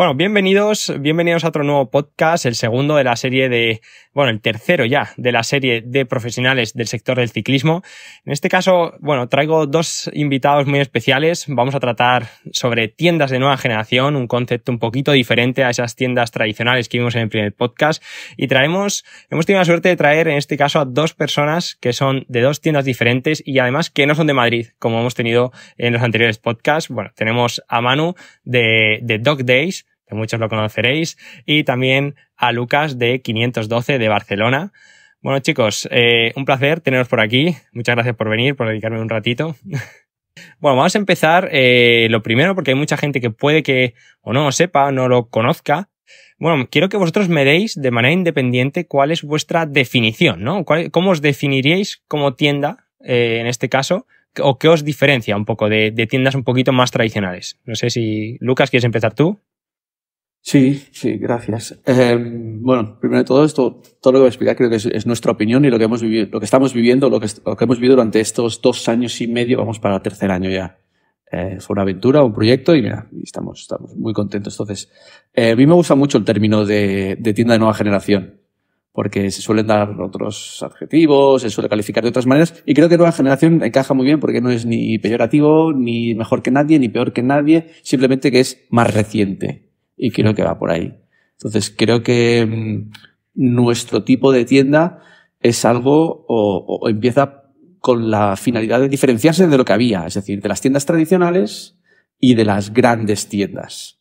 Bueno, bienvenidos, bienvenidos a otro nuevo podcast, el segundo de la serie de, bueno, el tercero ya de la serie de profesionales del sector del ciclismo. En este caso, bueno, traigo dos invitados muy especiales. Vamos a tratar sobre tiendas de nueva generación, un concepto un poquito diferente a esas tiendas tradicionales que vimos en el primer podcast. Y traemos, hemos tenido la suerte de traer en este caso a dos personas que son de dos tiendas diferentes y además que no son de Madrid, como hemos tenido en los anteriores podcasts. Bueno, tenemos a Manu de, de Dog Days que muchos lo conoceréis, y también a Lucas de 512 de Barcelona. Bueno chicos, eh, un placer teneros por aquí. Muchas gracias por venir, por dedicarme un ratito. Bueno, vamos a empezar eh, lo primero porque hay mucha gente que puede que o no lo sepa, no lo conozca. Bueno, quiero que vosotros me deis de manera independiente cuál es vuestra definición, ¿no? ¿Cómo os definiríais como tienda, eh, en este caso, o qué os diferencia un poco de, tiendas un poquito más tradicionales? No sé si, Lucas, ¿quieres empezar tú? Sí, sí, gracias. Eh, bueno, primero de todo, esto, todo lo que voy a explicar creo que es, nuestra opinión y lo que hemos vivido, lo que estamos viviendo, lo que, hemos vivido durante estos dos años y medio, vamos para el tercer año ya. Eh, fue una aventura, un proyecto y mira, estamos, estamos muy contentos. Entonces, eh, a mí me gusta mucho el término de, de, tienda de nueva generación, porque se suelen dar otros adjetivos, se suele calificar de otras maneras y creo que nueva generación encaja muy bien porque no es ni peyorativo, ni mejor que nadie, ni peor que nadie, simplemente que es más reciente y creo que va por ahí. Entonces, creo que mm, nuestro tipo de tienda es algo o, empieza con la finalidad de diferenciarse de lo que había, es decir, de las tiendas tradicionales y de las grandes tiendas.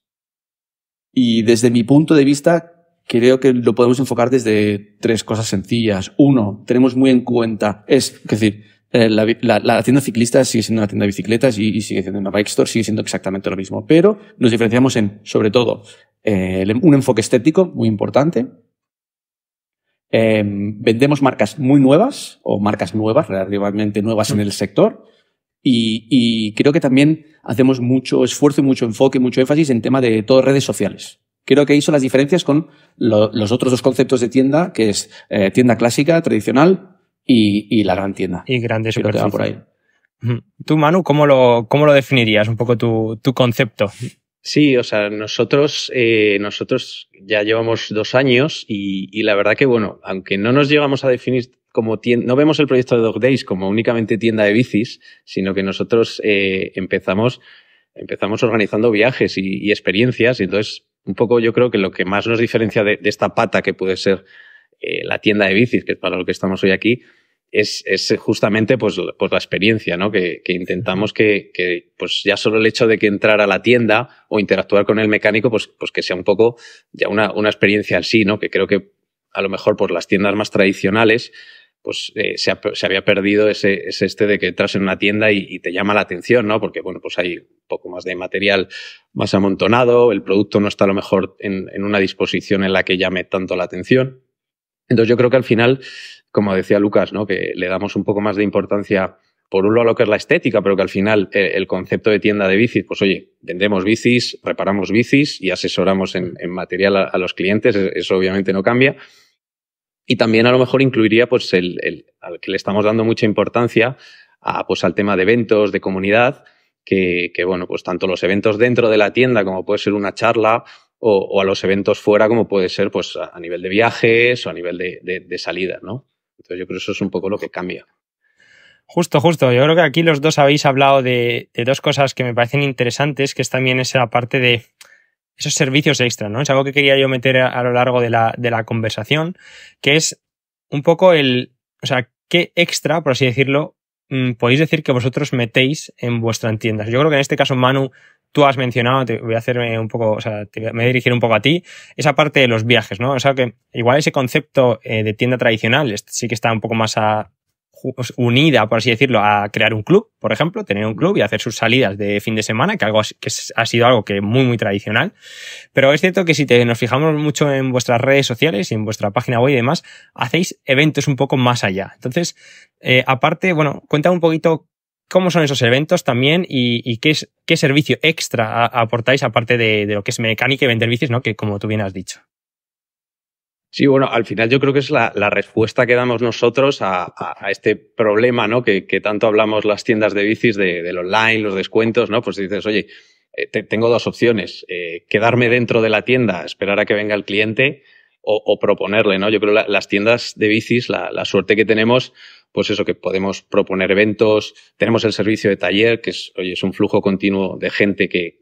Y desde mi punto de vista, creo que lo podemos enfocar desde tres cosas sencillas. Uno, tenemos muy en cuenta, es decir, eh, la, tienda ciclista sigue siendo una tienda de bicicletas y, sigue siendo una bike store, sigue siendo exactamente lo mismo. Pero nos diferenciamos en, sobre todo, eh, em, un enfoque estético muy importante. Em, vendemos marcas muy nuevas o marcas nuevas, relativamente nuevas en el sector. Y, creo que también hacemos mucho esfuerzo y mucho enfoque, mucho énfasis en tema de todas redes sociales. Creo que ahí son las diferencias con los otros dos conceptos de tienda, que es eh, tienda clásica, tradicional y, la gran tienda. Y grandes superficies. por ahí. Tú, Manu, ¿cómo lo, cómo lo definirías un poco tu, concepto? Sí, o sea, nosotros, eh, nosotros ya llevamos dos años y, la verdad que, bueno, aunque no nos llegamos a definir como tienda, no vemos el proyecto de Dog Days como únicamente tienda de bicis, sino que nosotros eh, empezamos, empezamos organizando viajes y, experiencias y entonces un poco yo creo que lo que más nos diferencia de, esta pata que puede ser eh, la tienda de bicis, que es para lo que estamos hoy aquí, es, justamente pues, pues, la experiencia, ¿no? Que, intentamos que, pues ya solo el hecho de que entrar a la tienda o interactuar con el mecánico, pues, pues que sea un poco ya una, experiencia en sí, ¿no? Que creo que a lo mejor por las tiendas más tradicionales, pues eh, se, había perdido ese, este de que entras en una tienda y, te llama la atención, ¿no? Porque, bueno, pues hay un poco más de material más amontonado, el producto no está a lo mejor en una disposición en la que llame tanto la atención. Entonces yo creo que al final, como decía Lucas, ¿no? que le damos un poco más de importancia por un lado a lo que es la estética, pero que al final eh, el, concepto de tienda de bicis, pues oye, vendemos bicis, reparamos bicis y asesoramos en, material a, a, los clientes, e-, eso obviamente no cambia. Y también a lo mejor incluiría pues el, el al que le estamos dando mucha importancia a, pues al tema de eventos, de comunidad, que, que bueno, pues tanto los eventos dentro de la tienda como puede ser una charla o, a los eventos fuera, como puede ser pues, a, nivel de viajes o a nivel de, salida, ¿no? Entonces yo creo que eso es un poco lo que cambia. Justo, justo. Yo creo que aquí los dos habéis hablado de, dos cosas que me parecen interesantes, que es también esa parte de esos servicios extra, ¿no? Es algo que quería yo meter a, lo largo de la, conversación, que es un poco el, o sea, qué extra, por así decirlo, mm, podéis decir que vosotros metéis en vuestras tiendas. Yo creo que en este caso Manu tú has mencionado, te voy a hacerme un poco, o sea, me voy a dirigir un poco a ti, esa parte de los viajes, ¿no? O sea, que igual ese concepto eh, de tienda tradicional sí que está un poco más unida, por así decirlo, a crear un club, por ejemplo, tener un club y hacer sus salidas de fin de semana, que algo que ha sido algo que muy muy tradicional. Pero es cierto que si te, nos fijamos mucho en vuestras redes sociales y en vuestra página web y demás, hacéis eventos un poco más allá. Entonces, eh, aparte, bueno, cuéntame un poquito cómo son esos eventos también y, qué, qué servicio extra aportáis aparte de, lo que es mecánica y vender bicis, ¿no? Que como tú bien has dicho. Sí, bueno, al final yo creo que es la, respuesta que damos nosotros a, este problema, ¿no? Que, tanto hablamos las tiendas de bicis del online, los descuentos, ¿no? Pues dices, oye, eh, tengo dos opciones, eh, quedarme dentro de la tienda, esperar a que venga el cliente, o, proponerle, ¿no? Yo creo que las tiendas de bicis, la, suerte que tenemos, pues eso, que podemos proponer eventos, tenemos el servicio de taller, que es, oye, es un flujo continuo de gente que,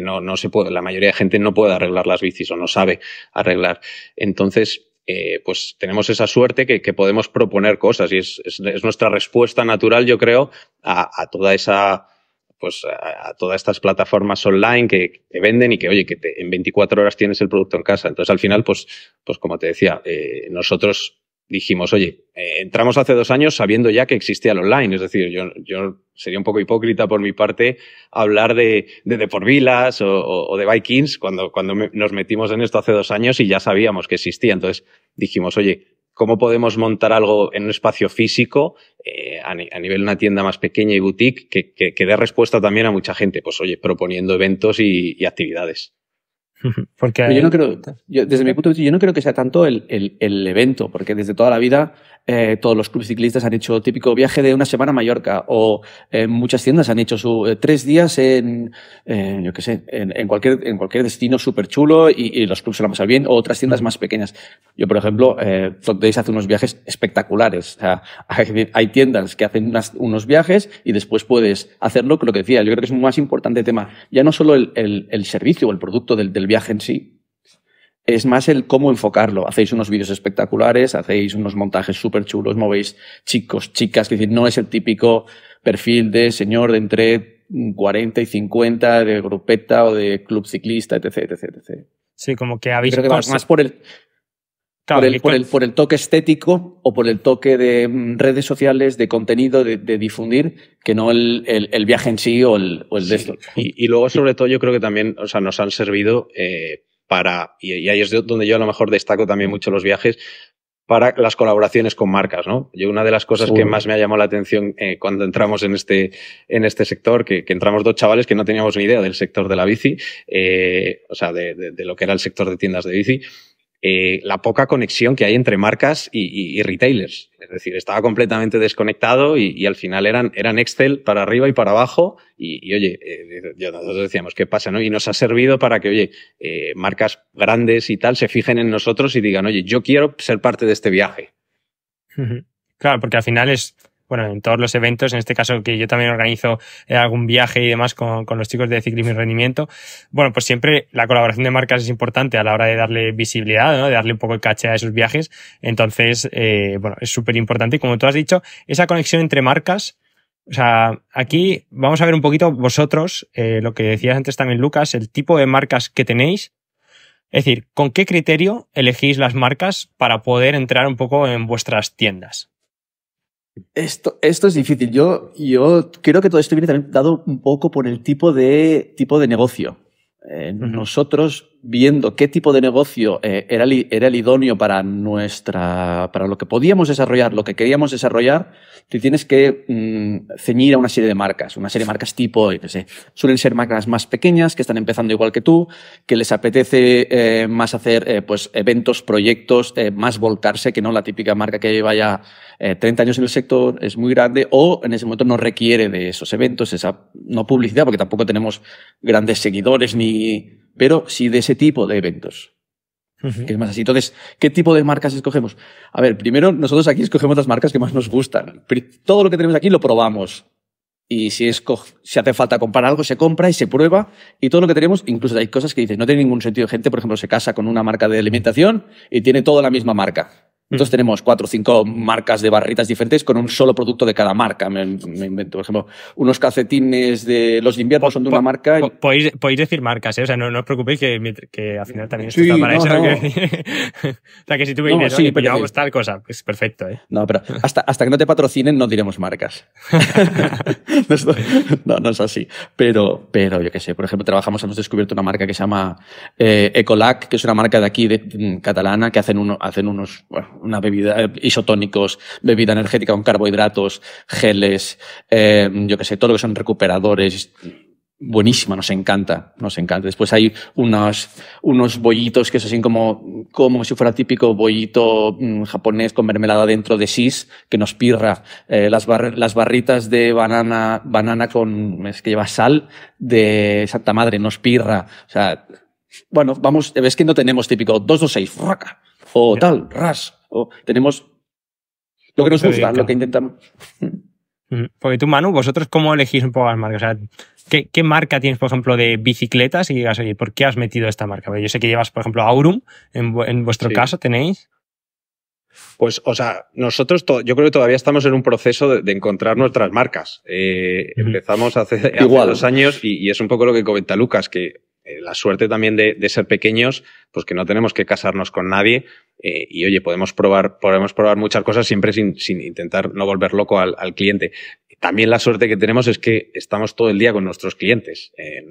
no, se puede, la mayoría de gente no puede arreglar las bicis o no sabe arreglar. Entonces, eh, pues tenemos esa suerte que, podemos proponer cosas y es, nuestra respuesta natural, yo creo, a toda esa pues a, todas estas plataformas online que, te venden y que, oye, que en 24 horas tienes el producto en casa. Entonces, al final, pues, pues como te decía, eh, nosotros dijimos, oye, eh, entramos hace dos años sabiendo ya que existía el online. Es decir, yo, yo sería un poco hipócrita por mi parte hablar de, de, vilas o, de Vikings cuando, cuando nos metimos en esto hace dos años y ya sabíamos que existía. Entonces dijimos, oye, cómo podemos montar algo en un espacio físico eh, a, nivel de una tienda más pequeña y boutique que, dé respuesta también a mucha gente, pues oye, proponiendo eventos y, actividades. Porque yo no creo, desde mi punto de vista, yo no creo que sea tanto el, evento, porque desde toda la vida eh, todos los clubes ciclistas han hecho típico viaje de una semana a Mallorca o eh, muchas tiendas han hecho su, eh, tres días en, yo qué sé, en, en, cualquier, en cualquier destino súper chulo y, los clubes se lo han bien o otras tiendas más pequeñas. Yo, por ejemplo, eh, hace unos viajes espectaculares. O sea, hay, tiendas que hacen unos viajes y después puedes hacerlo, lo que decía, yo creo que es un más importante tema. Ya no solo el, el, el servicio o el producto del, del viaje en sí, es más el cómo enfocarlo. Hacéis unos vídeos espectaculares, hacéis unos montajes súper chulos, movéis chicos, chicas, que decir, no es el típico perfil de señor de entre 40 y 50, de grupeta o de club ciclista, etc. etc, etc. Sí, como que habéis... visto más, por el, por, el, toque estético o por el toque de mm, redes sociales, de contenido, de, difundir, que no el, viaje en sí o el, o de esto. Y, luego, sobre todo, yo creo que también o sea, nos han servido eh, para, y, ahí es donde yo a lo mejor destaco también mucho los viajes, para las colaboraciones con marcas, ¿no? Yo una de las cosas que más me ha llamado la atención eh, cuando entramos en este, en este sector, que, entramos dos chavales que no teníamos ni idea del sector de la bici, eh, o sea, de, de, lo que era el sector de tiendas de bici, eh, la poca conexión que hay entre marcas y, retailers. Es decir, estaba completamente desconectado y, al final eran, eran Excel para arriba y para abajo. Y, oye, eh, nosotros decíamos, ¿qué pasa? Y nos ha servido para que, oye, eh, marcas grandes y tal se fijen en nosotros y digan, oye, yo quiero ser parte de este viaje. Claro, porque al final es bueno, en todos los eventos, en este caso que yo también organizo eh, algún viaje y demás con, con, los chicos de ciclismo y rendimiento, bueno, pues siempre la colaboración de marcas es importante a la hora de darle visibilidad, ¿no? de darle un poco de caché a esos viajes. Entonces, eh, bueno, es súper importante. Y como tú has dicho, esa conexión entre marcas, o sea, aquí vamos a ver un poquito vosotros, eh, lo que decías antes también Lucas, el tipo de marcas que tenéis. Es decir, ¿con qué criterio elegís las marcas para poder entrar un poco en vuestras tiendas? Esto, esto es difícil. Yo, yo creo que todo esto viene también dado un poco por el tipo de, tipo de negocio. Eh, nosotros viendo qué tipo de negocio eh, era, el, era, idóneo para nuestra, para lo que podíamos desarrollar, lo que queríamos desarrollar, te tienes que mm, ceñir a una serie de marcas, una serie de marcas tipo, y sé, suelen ser marcas más pequeñas que están empezando igual que tú, que les apetece eh, más hacer eh, pues eventos, proyectos, más volcarse que no la típica marca que lleva ya 30 años en el sector, es muy grande o en ese momento no requiere de esos eventos, esa no publicidad porque tampoco tenemos grandes seguidores ni pero sí de ese tipo de eventos. Que es más así. Entonces, ¿qué tipo de marcas escogemos? A ver, primero nosotros aquí escogemos las marcas que más nos gustan. Todo lo que tenemos aquí lo probamos. Y si, si hace falta comprar algo, se compra y se prueba. Y todo lo que tenemos, incluso hay cosas que dicen, no tiene ningún sentido. Gente, por ejemplo, se casa con una marca de alimentación y tiene toda la misma marca. Entonces mm. tenemos cuatro o cinco marcas de barritas diferentes con un solo producto de cada marca. Me, invento, por ejemplo, unos calcetines de los inviernos son de una marca. podéis, decir marcas, ¿eh? o sea, no, os preocupéis que, al final también sí, está para eso. o sea, que si tú dinero, y sí, pero, tal cosa, es pues perfecto. ¿eh? No, pero hasta, que no te patrocinen no diremos marcas. no, no es así. Pero, pero yo qué sé, por ejemplo, trabajamos, hemos descubierto una marca que se llama eh, Ecolac, que es una marca de aquí, mm, catalana, que hacen, uno, hacen unos una bebida, eh, isotónicos, bebida energética con carbohidratos, geles, eh, yo qué sé, todo lo que son recuperadores. Buenísima, nos encanta, nos encanta. Después hay unos, unos bollitos que es así como, como si fuera típico bollito mm, japonés con mermelada dentro de sis, que nos pirra. Eh, las, las barritas de banana, banana con, es que lleva sal de Santa Madre, nos pirra. O sea, bueno, vamos, ves que no tenemos típico dos seis fraca, o tal, ras o tenemos lo que nos gusta, lo que intentamos. Porque tú, Manu, vosotros cómo elegís un poco las marcas? ¿qué, marca tienes, por ejemplo, de bicicletas? Y digas, ¿por qué has metido esta marca? yo sé que llevas, por ejemplo, Aurum, en, vuestro caso tenéis. Pues, o sea, nosotros, yo creo que todavía estamos en un proceso de, encontrar nuestras marcas. Eh, empezamos hace, dos años y, es un poco lo que comenta Lucas, que eh, la suerte también de, de, ser pequeños, pues que no tenemos que casarnos con nadie eh, y oye, podemos probar, podemos probar muchas cosas siempre sin, sin intentar no volver loco al, al, cliente. También la suerte que tenemos es que estamos todo el día con nuestros clientes. Eh,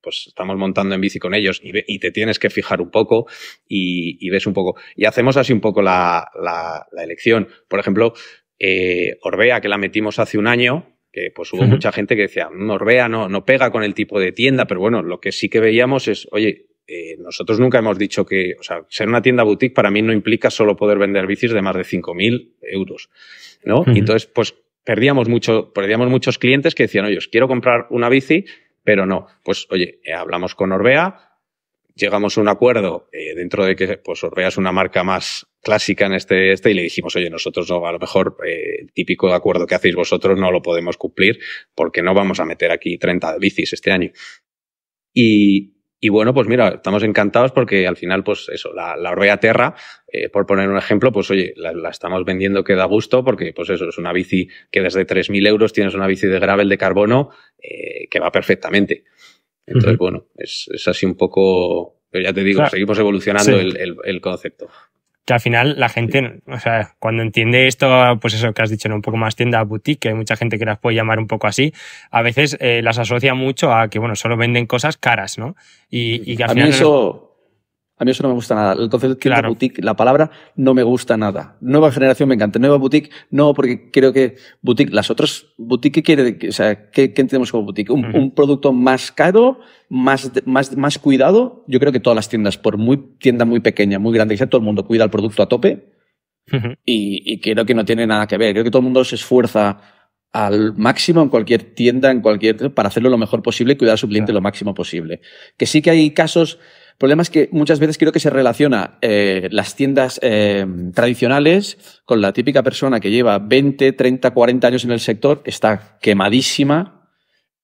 pues estamos montando en bici con ellos y, te tienes que fijar un poco y, ves un poco. Y hacemos así un poco la, la, la elección. Por ejemplo, eh, Orbea, que la metimos hace un año, que pues hubo mucha gente que decía, mm, Orbea no, no pega con el tipo de tienda, pero bueno, lo que sí que veíamos es, oye, eh, nosotros nunca hemos dicho que, o sea, ser una tienda boutique para mí no implica solo poder vender bicis de más de 5.000 euros, ¿no? entonces, pues perdíamos, mucho, perdíamos muchos clientes que decían, oye, os quiero comprar una bici, pero no. Pues, oye, eh, hablamos con Orbea, llegamos a un acuerdo eh, dentro de que pues Orbea es una marca más clásica en este este y le dijimos oye nosotros no a lo mejor el típico acuerdo que hacéis vosotros no lo podemos cumplir porque no vamos a meter aquí 30 bicis este año y y bueno, pues mira, estamos encantados porque al final, pues eso, la, la Terra, eh, por poner un ejemplo, pues oye, la, estamos vendiendo que da gusto porque, pues eso, es una bici que desde 3.000 euros tienes una bici de gravel de carbono eh, que va perfectamente. Entonces, bueno, es, así un poco, pero ya te digo, seguimos evolucionando el, el, el concepto que al final la gente, o sea, cuando entiende esto, pues eso que has dicho, ¿no? un poco más tienda boutique, hay mucha gente que las puede llamar un poco así, a veces eh, las asocia mucho a que, bueno, solo venden cosas caras, ¿no? Y, y al final a mí eso no me gusta nada. Entonces, boutique, la palabra no me gusta nada. Nueva generación me encanta. Nueva boutique, no, porque creo que boutique, las otras, boutique, ¿qué quiere? O sea, ¿qué, entendemos como boutique? Un, producto más caro, más, más, más cuidado. Yo creo que todas las tiendas, por muy tienda muy pequeña, muy grande todo el mundo cuida el producto a tope. y, creo que no tiene nada que ver. Creo que todo el mundo se esfuerza al máximo en cualquier tienda, en cualquier para hacerlo lo mejor posible y cuidar a su cliente lo máximo posible. Que sí que hay casos el problema es que muchas veces creo que se relaciona eh, las tiendas eh, tradicionales con la típica persona que lleva 20, 30, 40 años en el sector, está quemadísima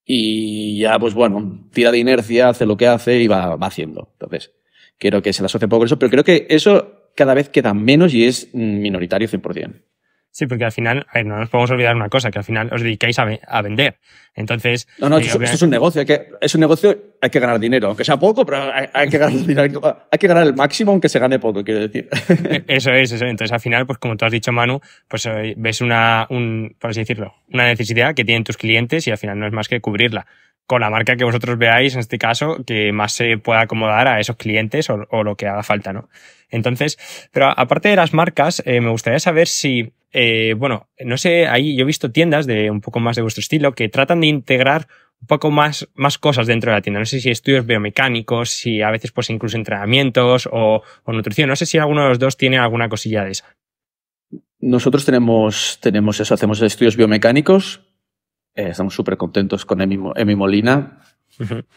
y ya, pues bueno, tira de inercia, hace lo que hace y va, haciendo. Entonces, quiero que se la asocie poco con eso, pero creo que eso cada vez queda menos y es mm, minoritario 100%. Sí, porque al final, no nos podemos olvidar una cosa, que al final os dedicáis a, vender. Entonces. No, no, eh, esto, es un negocio, hay que, es un negocio, hay que ganar dinero, aunque sea poco, pero hay, que ganar hay que ganar el máximo aunque se gane poco, quiero decir. E-, eso es, eso. Entonces al final, pues como tú has dicho, Manu, pues eh, ves una, un, por así decirlo, una necesidad que tienen tus clientes y al final no es más que cubrirla con la marca que vosotros veáis, en este caso, que más se pueda acomodar a esos clientes o, lo que haga falta, ¿no? Entonces, pero aparte de las marcas, eh, me gustaría saber si eh, bueno, no sé, ahí yo he visto tiendas de un poco más de vuestro estilo que tratan de integrar un poco más, más cosas dentro de la tienda. No sé si estudios biomecánicos, si a veces pues incluso entrenamientos o, nutrición. No sé si alguno de los dos tiene alguna cosilla de esa. Nosotros tenemos, tenemos eso, hacemos estudios biomecánicos. Eh, estamos súper contentos con Emi Molina,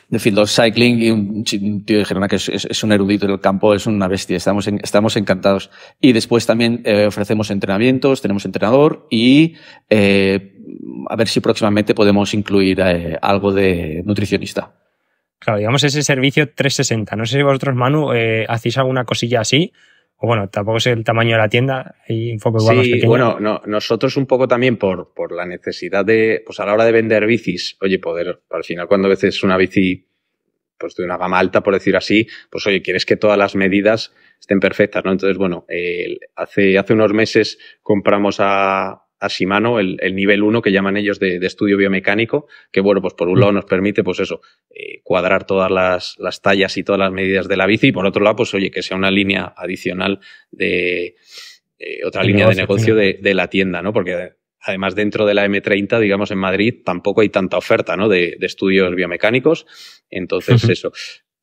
de field cycling y un, tío de Gerona que es, un erudito del campo, es una bestia, estamos, estamos encantados. Y después también eh, ofrecemos entrenamientos, tenemos entrenador y eh, a ver si próximamente podemos incluir eh, algo de nutricionista. Claro, digamos ese servicio 360. No sé si vosotros, Manu, hacéis alguna cosilla así, o bueno, tampoco es el tamaño de la tienda, hay un igual pequeño. Bueno, nosotros un poco también por, por la necesidad de, pues a la hora de vender bicis, oye, poder, al final cuando a veces una bici pues de una gama alta, por decir así, pues oye, quieres que todas las medidas estén perfectas, ¿no? Entonces, bueno, hace, hace unos meses compramos a, a mano el, nivel 1 que llaman ellos de, estudio biomecánico, que bueno, pues por un lado nos permite, pues eso, eh, cuadrar todas las, tallas y todas las medidas de la bici, y por otro lado, pues oye, que sea una línea adicional de eh, otra línea de negocio de, la tienda, ¿no? Porque además dentro de la M30, digamos en Madrid, tampoco hay tanta oferta, ¿no? De, de estudios biomecánicos. Entonces, eso.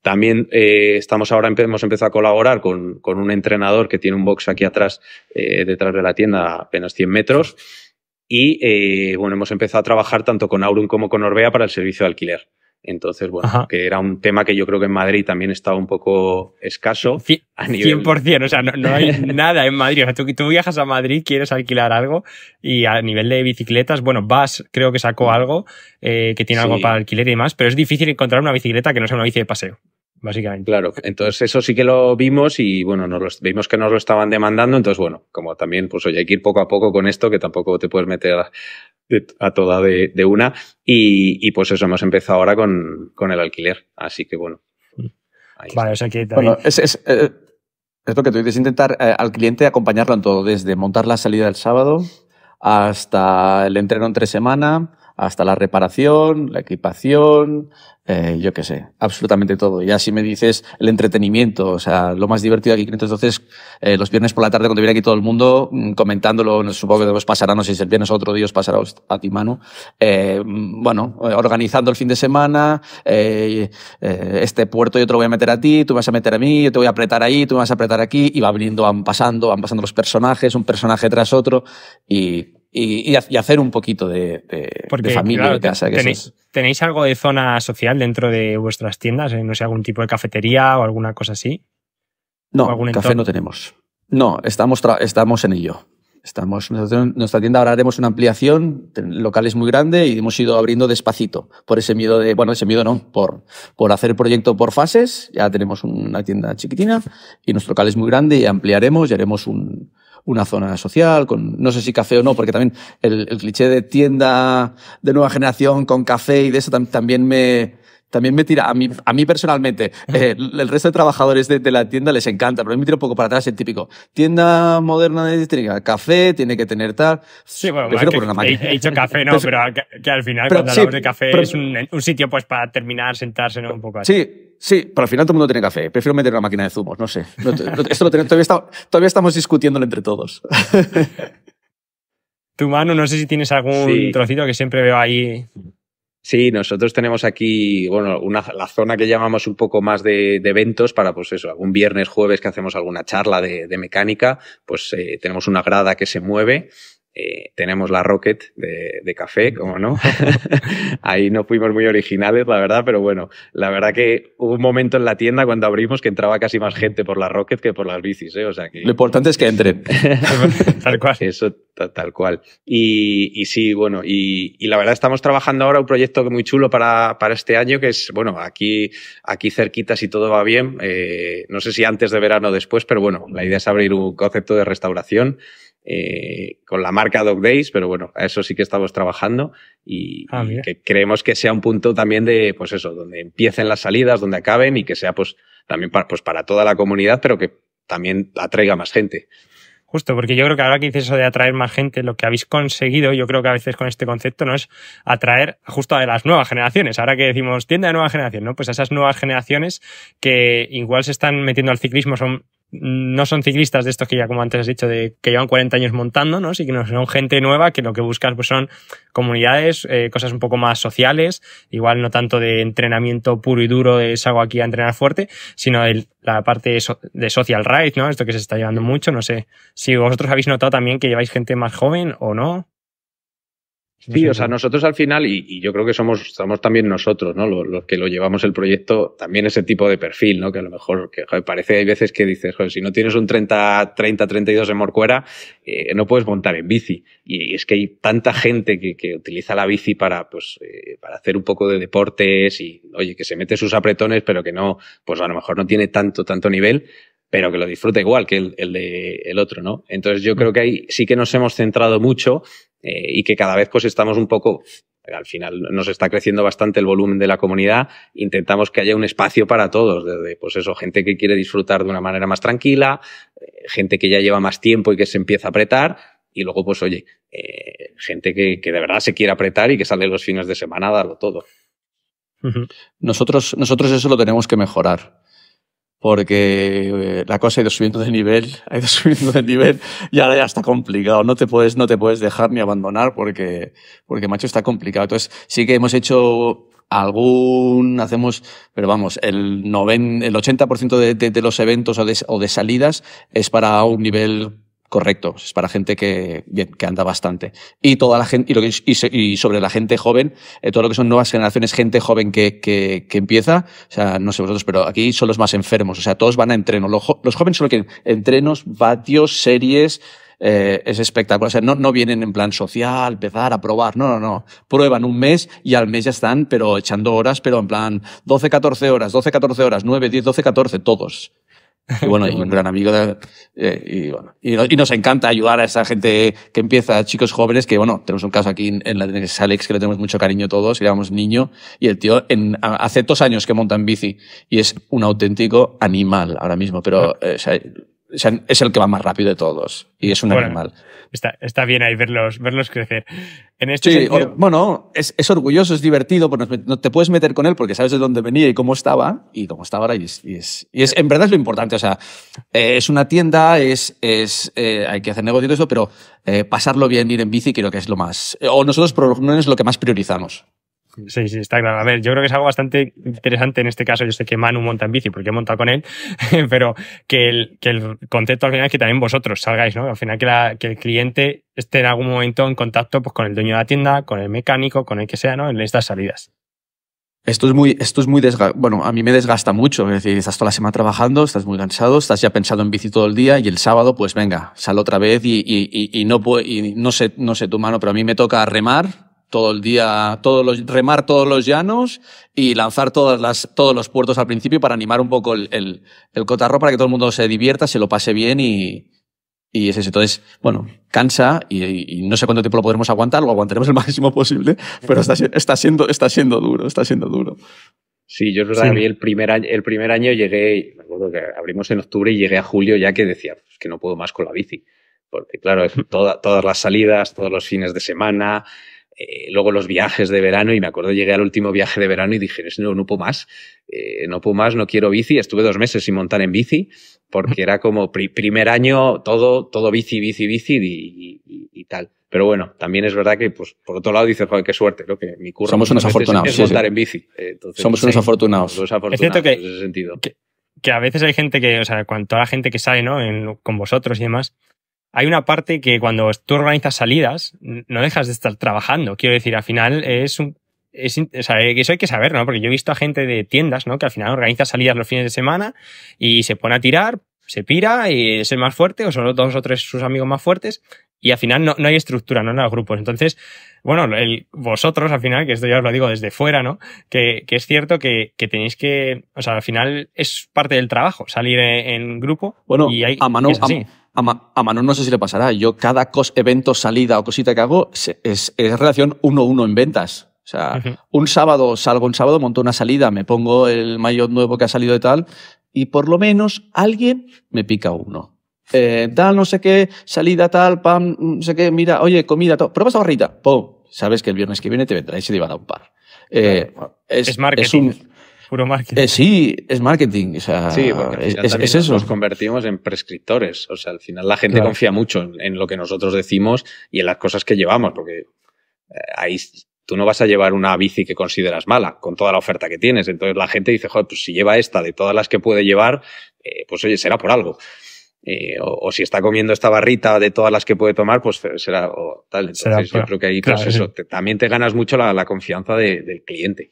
También eh, estamos ahora, hemos empezado a colaborar con, un entrenador que tiene un box aquí atrás, eh, detrás de la tienda, apenas 100 metros. Y eh, bueno, hemos empezado a trabajar tanto con Aurum como con Orbea para el servicio de alquiler. Entonces, bueno, que era un tema que yo creo que en Madrid también estaba un poco escaso. a 100%, o sea, no, hay nada en Madrid. O sea, tú, viajas a Madrid, quieres alquilar algo y a nivel de bicicletas, bueno, vas, creo que sacó algo eh, que tiene algo para alquiler y demás, pero es difícil encontrar una bicicleta que no sea una bici de paseo básicamente. Claro, entonces eso sí que lo vimos y bueno, nos vimos que nos lo estaban demandando, entonces bueno, como también, pues oye, hay que ir poco a poco con esto, que tampoco te puedes meter a, toda de, una, y, pues eso, hemos empezado ahora con, el alquiler, así que bueno. Mm. Vale, o sea que bueno, es, es, lo eh, que tú dices, intentar eh, al cliente acompañarlo en todo, desde montar la salida del sábado hasta el entreno tres semana, hasta la reparación, la equipación, eh, yo qué sé, absolutamente todo. Y así me dices el entretenimiento, o sea, lo más divertido aquí, entonces eh, los viernes por la tarde cuando viene aquí todo el mundo mm, comentándolo, supongo que os pasará, no sé si el viernes o otro día os pasará a ti, mano, eh, mm, bueno, organizando el fin de semana, este puerto yo te lo voy a meter a ti, tú vas a meter a mí, yo te voy a apretar ahí, tú me vas a apretar aquí, y va viniendo, van pasando, van pasando los personajes, un personaje tras otro, y y, hacer un poquito de, familia casa. tenéis, algo de zona social dentro de vuestras tiendas? Eh, no sé, algún tipo de cafetería o alguna cosa así. No, café no tenemos. No, estamos, estamos en ello. Estamos, nuestra tienda ahora haremos una ampliación, el local es muy grande y hemos ido abriendo despacito, por ese miedo de, bueno, ese miedo no, por, por hacer proyecto por fases, ya tenemos una tienda chiquitina y nuestro local es muy grande y ampliaremos y haremos un, una zona social, con no sé si café o no, porque también el, cliché de tienda de nueva generación con café y de eso también me, también me tira, a mí, a mí personalmente, eh, el resto de trabajadores de, la tienda les encanta, pero a mí me tira un poco para atrás el típico. Tienda moderna de distrito, café, tiene que tener tal. Sí, bueno, Prefiero por una máquina. He, dicho café, no, pero, que, al final cuando de café es un, sitio pues para terminar, sentarse, Un poco Sí, Sí, pero al final todo el mundo tiene café. Prefiero meter una máquina de zumos, no sé. esto lo todavía, estamos discutiéndolo entre todos. Tu mano, no sé si tienes algún trocito que siempre veo ahí Sí, nosotros tenemos aquí, bueno, la zona que llamamos un poco más de, eventos para, pues eso, algún viernes, jueves que hacemos alguna charla de, mecánica, pues eh, tenemos una grada que se mueve eh, tenemos la Rocket de, café, como no. Ahí no fuimos muy originales, la verdad, pero bueno, la verdad que hubo un momento en la tienda cuando abrimos que entraba casi más gente por la Rocket que por las bicis, ¿eh? O sea Lo importante es que entren. tal cual. Eso, tal cual. Y, sí, bueno, y, la verdad estamos trabajando ahora un proyecto muy chulo para, para, este año, que es, bueno, aquí, aquí cerquita, si todo va bien, eh, no sé si antes de verano o después, pero bueno, la idea es abrir un concepto de restauración eh, con la marca Dog Days, pero bueno, a eso sí que estamos trabajando y, ah, que creemos que sea un punto también de, pues eso, donde empiecen las salidas, donde acaben y que sea pues también para, pues para toda la comunidad, pero que también atraiga más gente. Justo, porque yo creo que ahora que dices eso de atraer más gente, lo que habéis conseguido, yo creo que a veces con este concepto, ¿no? Es atraer justo a las nuevas generaciones. Ahora que decimos tienda de nueva generación, ¿no? Pues a esas nuevas generaciones que igual se están metiendo al ciclismo, son no son ciclistas de estos que ya, como antes has dicho, de que llevan 40 años montando, ¿no? no son gente nueva que lo que buscas pues son comunidades, eh, cosas un poco más sociales, igual no tanto de entrenamiento puro y duro, de algo aquí a entrenar fuerte, sino la parte de social ride ¿no? Esto que se está llevando mucho, no sé. Si vosotros habéis notado también que lleváis gente más joven o no. Sí, o sea, nosotros al final, y, yo creo que somos, somos también nosotros, ¿no? Los, que lo llevamos el proyecto, también ese tipo de perfil, ¿no? Que a lo mejor, que parece, hay veces que dices, joder, si no tienes un 30, 30, 32 de Morcuera, eh, no puedes montar en bici. Y, es que hay tanta gente que, utiliza la bici para, pues, eh, para hacer un poco de deportes y, oye, que se mete sus apretones, pero que no, pues a lo mejor no tiene tanto, tanto nivel, pero que lo disfrute igual que el, de, el otro, ¿no? Entonces yo creo que ahí sí que nos hemos centrado mucho eh, y que cada vez pues estamos un poco, al final nos está creciendo bastante el volumen de la comunidad, intentamos que haya un espacio para todos, desde pues eso, gente que quiere disfrutar de una manera más tranquila, eh, gente que ya lleva más tiempo y que se empieza a apretar, y luego pues oye, eh, gente que, de verdad se quiere apretar y que sale los fines de semana a darlo todo. Nosotros, nosotros eso lo tenemos que mejorar porque eh, la cosa ha ido subiendo de nivel, ha ido subiendo de nivel y ahora ya está complicado. No te puedes, no te puedes dejar ni abandonar porque, porque macho está complicado. Entonces sí que hemos hecho algún, hacemos, pero vamos, el, noven, el 80% de, los eventos o de salidas es para un nivel Correcto, es para gente que, que anda bastante. Y toda la gente, y, lo que, y, sobre la gente joven, eh, todo lo que son nuevas generaciones, gente joven que, que, que, empieza, o sea, no sé vosotros, pero aquí son los más enfermos, o sea, todos van a entrenos Los, los jóvenes solo quieren entrenos, vatios, series, eh, es espectacular. O sea, no, no vienen en plan social, empezar a probar. No, no, no. Prueban un mes y al mes ya están, pero echando horas, pero en plan 12, 14 horas, 12, 14 horas, 9, 10, 12, 14, todos. Y bueno, y un gran amigo. De, eh, y, bueno, y, nos encanta ayudar a esa gente que empieza, chicos jóvenes, que bueno, tenemos un caso aquí en, la de Alex que le tenemos mucho cariño todos, y éramos niño, y el tío en, hace dos años que monta en bici y es un auténtico animal ahora mismo, pero ah. eh, o sea, es el que va más rápido de todos y es un animal. Está, bien ahí verlos, verlos crecer. En este bueno, es, orgulloso, es divertido, pues no te puedes meter con él porque sabes de dónde venía y cómo estaba y cómo está ahora. Y, es, y es, en verdad es lo importante. O sea, eh, es una tienda, es, es eh, hay que hacer negocio y eso, pero eh, pasarlo bien, ir en bici, creo que es lo más. o nosotros, no es lo que más priorizamos. Sí, sí, está claro. A ver, yo creo que es algo bastante interesante en este caso. Yo sé que Manu monta en bici porque he montado con él, pero que el, que concepto al final es que también vosotros salgáis, ¿no? Al final que, el cliente esté en algún momento en contacto pues, con el dueño de la tienda, con el mecánico, con el que sea, ¿no? En estas salidas. Esto es muy, esto es muy bueno, a mí me desgasta mucho, es decir, estás toda la semana trabajando, estás muy cansado, estás ya pensado en bici todo el día y el sábado, pues venga, sal otra vez y, no, y no sé, no sé tu mano, pero a mí me toca remar, todo el día, todos remar todos los llanos y lanzar todas las, todos los puertos al principio para animar un poco el, el, cotarro para que todo el mundo se divierta, se lo pase bien y, y es Entonces, bueno, cansa y, no sé cuánto tiempo lo podremos aguantar, lo aguantaremos el máximo posible, pero está, está, siendo, está siendo duro, está siendo duro. Sí, yo es el primer, año, el primer año llegué, me acuerdo que abrimos en octubre y llegué a julio ya que decía, pues que no puedo más con la bici. Porque claro, todas las salidas, todos los fines de semana, eh, luego los viajes de verano, y me acuerdo llegué al último viaje de verano y dije, no, no puedo más, eh, no puedo más, no quiero bici. Estuve dos meses sin montar en bici, porque era como primer año todo, todo bici, bici, bici y, tal. Pero bueno, también es verdad que, pues, por otro lado dices, joder, qué suerte, que mi curro. Somos unos afortunados. en bici. Somos unos afortunados. Es cierto que, en que, a veces hay gente que, o sea, cuanto la gente que sale, ¿no? con vosotros y demás, hay una parte que cuando tú organizas salidas, no dejas de estar trabajando. Quiero decir, al final es un... Es, eh, eso hay que saber, ¿no? Porque yo he visto a gente de tiendas, ¿no? Que al final organiza salidas los fines de semana y se pone a tirar, se pira y es el más fuerte, o son dos o tres sus amigos más fuertes, y al final no, hay estructura, no en los grupos. Entonces, bueno, el, vosotros al final, que esto ya os lo digo desde fuera, ¿no? Que, es cierto que, que, tenéis que, o sea, al final es parte del trabajo, salir eh, en, grupo. Bueno, y hay, a, mano, a, a, Ma no sé si le pasará. Yo cada evento, salida o cosita que hago es, relación uno uno en ventas. O sea, un sábado, salgo un sábado, monto una salida, me pongo el mayor nuevo que ha salido de tal, y por lo menos alguien me pica uno. Da eh, tal, no sé qué, salida tal, pam, mm, no sé qué, mira, oye, comida, todo. a barrita. pum. Sabes que el viernes que viene te vendrá y se te va a un par. Eh, es, marketing. Es un, puro marketing. Eh, sí, es marketing. sí, es, eso. nos convertimos en prescriptores. O sea, al final la gente confía mucho en, lo que nosotros decimos y en las cosas que llevamos, porque eh, ahí tú no vas a llevar una bici que consideras mala con toda la oferta que tienes. Entonces la gente dice, joder, pues si lleva esta de todas las que puede llevar, eh, pues oye, será por algo. o, si está comiendo esta barrita de todas las que puede tomar, pues será tal. Entonces yo creo que ahí pues también te ganas mucho la, confianza del cliente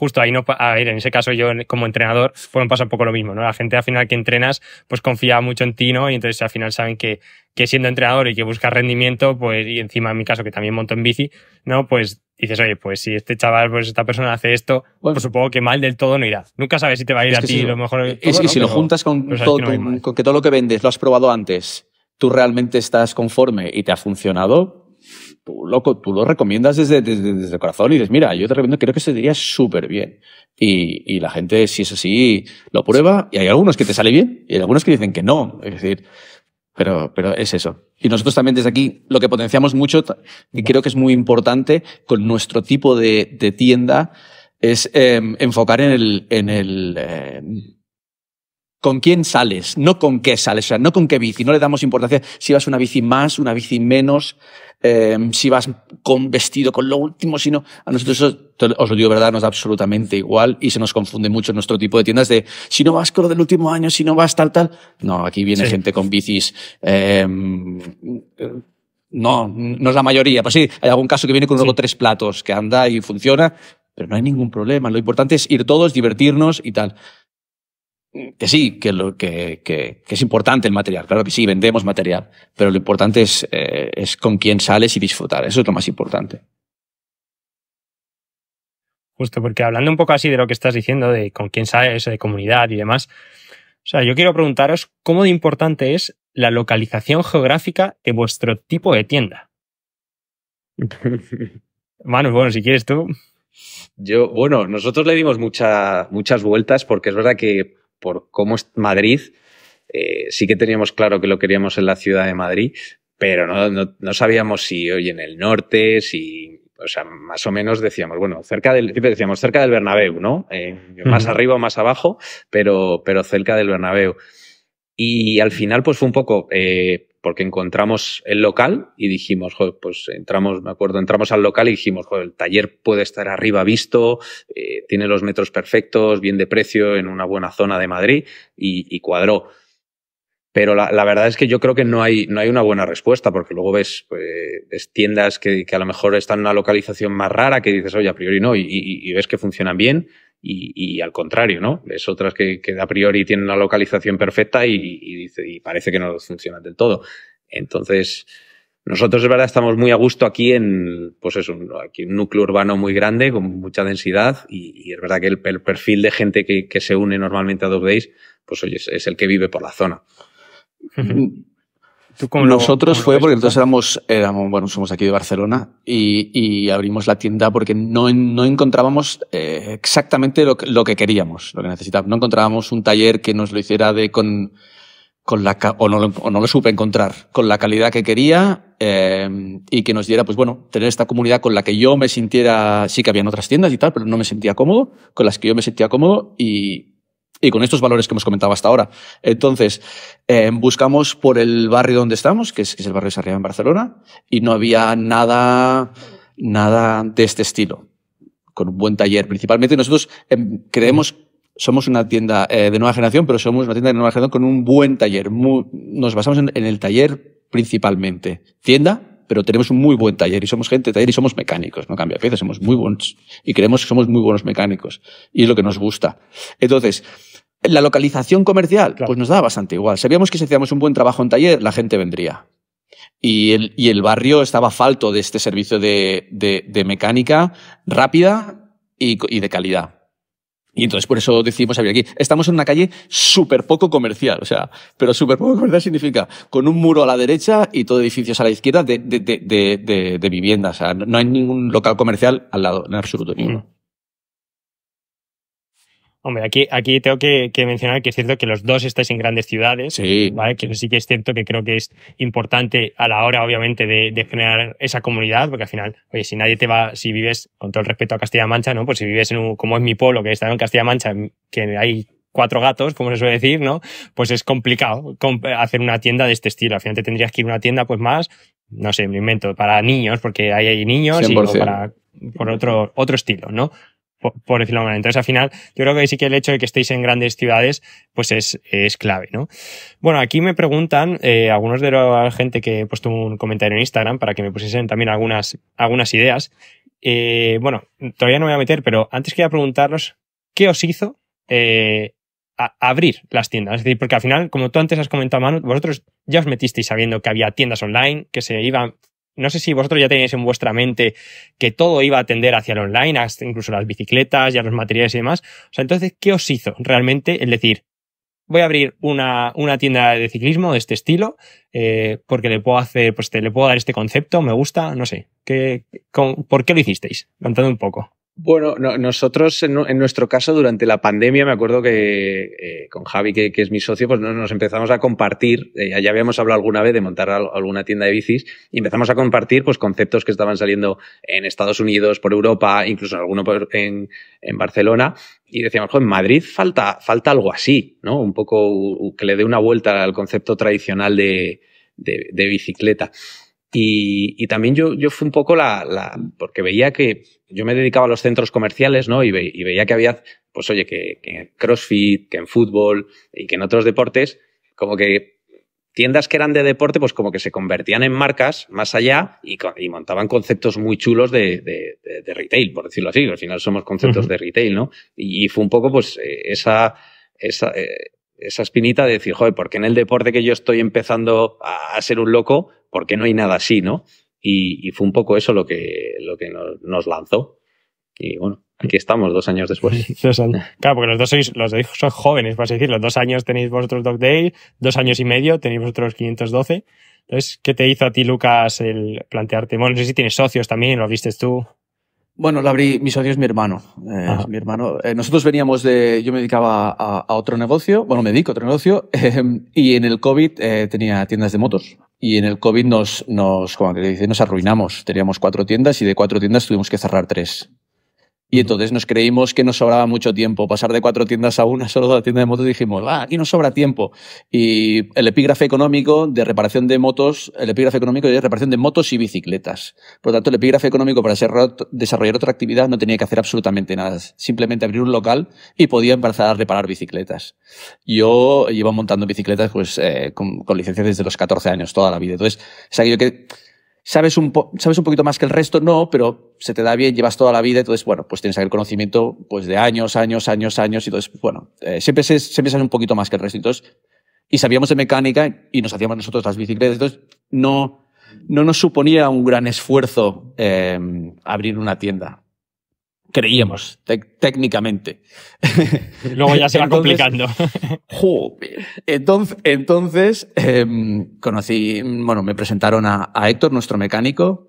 justo ahí no, a ver, en ese caso yo como entrenador fue pues un paso un poco lo mismo, ¿no? La gente al final que entrenas, pues confía mucho en ti, ¿no? Y entonces al final saben que, siendo entrenador y que buscas rendimiento, pues, y encima en mi caso que también monto en bici, ¿no? Pues dices, oye, pues si este chaval, pues esta persona hace esto, pues supongo que mal del todo no irá. Nunca sabes si te va a ir a ti lo mejor. si, lo juntas con, pues todo, con que todo lo que vendes lo has probado antes, tú realmente estás conforme y te ha funcionado, tú lo, tú lo recomiendas desde, desde, el corazón y dices, mira, yo te recomiendo, creo que se diría súper bien. Y, la gente, si es así, lo prueba y hay algunos que te sale bien y hay algunos que dicen que no. Es decir, pero, pero es eso. Y nosotros también desde aquí lo que potenciamos mucho, y creo que es muy importante con nuestro tipo de, tienda, es em, enfocar en el, en el em, con quién sales, no con qué sales, o sea, no con qué bici, no le damos importancia si vas una bici más, una bici menos, em, si vas con vestido con lo último, sino a nosotros eso, os lo digo verdad, nos da absolutamente igual y se nos confunde mucho nuestro tipo de tiendas de si no vas con lo del último año, si no vas tal, tal. No, aquí viene gente con bicis. Em, no, no es la mayoría, Pues sí, hay algún caso que viene con solo tres platos, que anda y funciona, pero no hay ningún problema. Lo importante es ir todos, divertirnos y tal que sí, que, lo, que, es importante el material, claro que sí, vendemos material, pero lo importante es, eh, es con quién sales y disfrutar, eso es lo más importante. Justo, porque hablando un poco así de lo que estás diciendo, de con quién sales, de comunidad y demás, o sea, yo quiero preguntaros cómo de importante es la localización geográfica de vuestro tipo de tienda. Manu, bueno, si quieres tú. Yo, bueno, nosotros le dimos muchas vueltas porque es verdad que por cómo es Madrid. Eh, sí que teníamos claro que lo queríamos en la ciudad de Madrid, pero no, sabíamos si hoy en el norte, si, o sea, más o menos decíamos, bueno, cerca del, siempre decíamos cerca del Bernabéu, ¿no? más arriba o más abajo, pero, pero cerca del Bernabéu. Y al final, pues fue un poco, eh, porque encontramos el local y dijimos, pues entramos, me acuerdo, entramos al local y dijimos, el taller puede estar arriba visto, eh, tiene los metros perfectos, bien de precio, en una buena zona de Madrid y, y cuadró. Pero la, verdad es que yo creo que no hay, no hay una buena respuesta, porque luego ves, pues, tiendas que, a lo mejor están en una localización más rara, que dices, oye, a priori no, y ves que funcionan bien, y, al contrario, ¿no? Es otras que, que a priori tienen una localización perfecta y, dice, y parece que no funciona del todo. Entonces, nosotros es verdad estamos muy a gusto aquí en, pues es un, aquí un núcleo urbano muy grande, con mucha densidad, y, es verdad que el, perfil de gente que, que, se une normalmente a dos Days, pues oye, es el que vive por la zona. Nosotros fue porque entonces éramos, éramos, bueno, somos aquí de Barcelona y, abrimos la tienda porque no, no encontrábamos eh, exactamente lo, lo, que queríamos, lo que necesitábamos. No encontrábamos un taller que nos lo hiciera de con, con la, o no, lo, no lo supe encontrar, con la calidad que quería eh, y que nos diera, pues bueno, tener esta comunidad con la que yo me sintiera, sí que habían otras tiendas y tal, pero no me sentía cómodo, con las que yo me sentía cómodo y, y con estos valores que hemos comentado hasta ahora. Entonces, eh, buscamos por el barrio donde estamos, que es, el barrio de Sarriá en Barcelona, y no había nada, nada de este estilo, con un buen taller. Principalmente nosotros eh, creemos, somos una tienda eh, de nueva generación, pero somos una tienda de nueva generación con un buen taller. nos basamos en, el taller principalmente. Tienda, pero tenemos un muy buen taller y somos gente de taller y somos mecánicos, no cambia piezas, somos muy buenos y creemos que somos muy buenos mecánicos y es lo que nos gusta. Entonces, la localización comercial, pues nos daba bastante igual. Sabíamos que si hacíamos un buen trabajo en taller, la gente vendría. Y el, y el barrio estaba falto de este servicio de, mecánica rápida y, de calidad. Y entonces por eso decimos abrir aquí. Estamos en una calle súper poco comercial, o sea, pero súper poco comercial significa con un muro a la derecha y todo edificios a la izquierda de, de, viviendas. O sea, no hay ningún local comercial al lado, en absoluto ninguno. Hombre, aquí, aquí tengo que, mencionar que es cierto que los dos estáis en grandes ciudades, ¿vale? que sí que es cierto que creo que es importante a la hora, obviamente, de, generar esa comunidad, porque al final, oye, si nadie te va, si vives, con todo el respeto a Castilla-Mancha, ¿no? Pues si vives en un, como es mi pueblo, que está en Castilla-Mancha, que hay cuatro gatos, como se suele decir, ¿no? Pues es complicado hacer una tienda de este estilo. Al final te tendrías que ir a una tienda, pues más, no sé, me invento, para niños, porque ahí hay niños y para por otro, otro estilo, ¿no? por, decirlo de manera. Entonces, al final, yo creo que sí que el hecho de que estéis en grandes ciudades, pues es, es clave, ¿no? Bueno, aquí me preguntan, eh, algunos de la gente que he puesto un comentario en Instagram para que me pusiesen también algunas, algunas ideas. Eh, bueno, todavía no me voy a meter, pero antes quería preguntaros, ¿qué os hizo eh, abrir las tiendas. Es decir, porque al final, como tú antes has comentado, Manu, vosotros ya os metisteis sabiendo que había tiendas online, que se iban no sé si vosotros ya tenéis en vuestra mente que todo iba a tender hacia el online, hasta incluso las bicicletas, ya los materiales y demás. O sea, entonces, ¿qué os hizo realmente el decir, voy a abrir una, tienda de ciclismo de este estilo, eh, porque le puedo hacer, pues le puedo dar este concepto, me gusta, no sé. ¿qué, ¿Por qué lo hicisteis? Contadme un poco. Bueno, nosotros en, nuestro caso durante la pandemia, me acuerdo que eh, con Javi, que, es mi socio, pues nos, empezamos a compartir, eh, ya habíamos hablado alguna vez de montar alguna tienda de bicis, y empezamos a compartir pues, conceptos que estaban saliendo en Estados Unidos, por Europa, incluso en alguno en, Barcelona, y decíamos, en Madrid falta, falta algo así, ¿no? Un poco que le dé una vuelta al concepto tradicional de bicicleta. Y, también yo, fui un poco la, porque veía que yo me dedicaba a los centros comerciales, ¿no? Y, veía que había, pues oye, que, en CrossFit, que en fútbol y que en otros deportes, como que tiendas que eran de deporte, pues como que se convertían en marcas más allá y, montaban conceptos muy chulos de, retail, por decirlo así. Al final somos conceptos de retail, ¿no? Y, fue un poco, pues, eh, eh, esa, espinita de decir, joder, porque en el deporte que yo estoy empezando a ser un loco, ¿por qué no hay nada así, no? Y, fue un poco eso lo que, lo que nos, lanzó. Y bueno, aquí estamos dos años después. claro, porque los dos sois, los dos sois jóvenes, por así decirlo. Dos años tenéis vosotros Dog Day, dos años y medio tenéis vosotros 512. Entonces, ¿qué te hizo a ti, Lucas, el plantearte? Bueno, no sé si tienes socios también, lo vistes tú. Bueno, lo abrí, mi socio es mi hermano. Eh, mi hermano. Eh, nosotros veníamos de, yo me dedicaba a, otro negocio, bueno, me dedico a otro negocio, em, y en el COVID eh, tenía tiendas de motos. Y en el COVID nos, nos, como dice, nos arruinamos. Teníamos cuatro tiendas y de cuatro tiendas tuvimos que cerrar tres. Y entonces nos creímos que nos sobraba mucho tiempo. Pasar de cuatro tiendas a una solo sola tienda de motos dijimos, ah, aquí nos sobra tiempo. Y el epígrafe económico de reparación de motos, el epígrafe económico de reparación de motos y bicicletas. Por lo tanto, el epígrafe económico para desarrollar otra actividad no tenía que hacer absolutamente nada. Simplemente abrir un local y podía empezar a reparar bicicletas. Yo llevo montando bicicletas pues eh, con, licencia desde los 14 años, toda la vida. Entonces, es aquello que sabes un, sabes poquito más que el resto, no, pero se te da bien, llevas toda la vida, entonces, bueno, pues tienes aquel conocimiento pues, de años, años, años, años, y entonces, bueno, eh, siempre, se, siempre sabes un poquito más que el resto. y sabíamos de mecánica y nos hacíamos nosotros las bicicletas, entonces no, nos suponía un gran esfuerzo eh, abrir una tienda creíamos técnicamente. Luego ya se va complicando. Entonces, entonces em, conocí, bueno, me presentaron a, a Héctor, nuestro mecánico,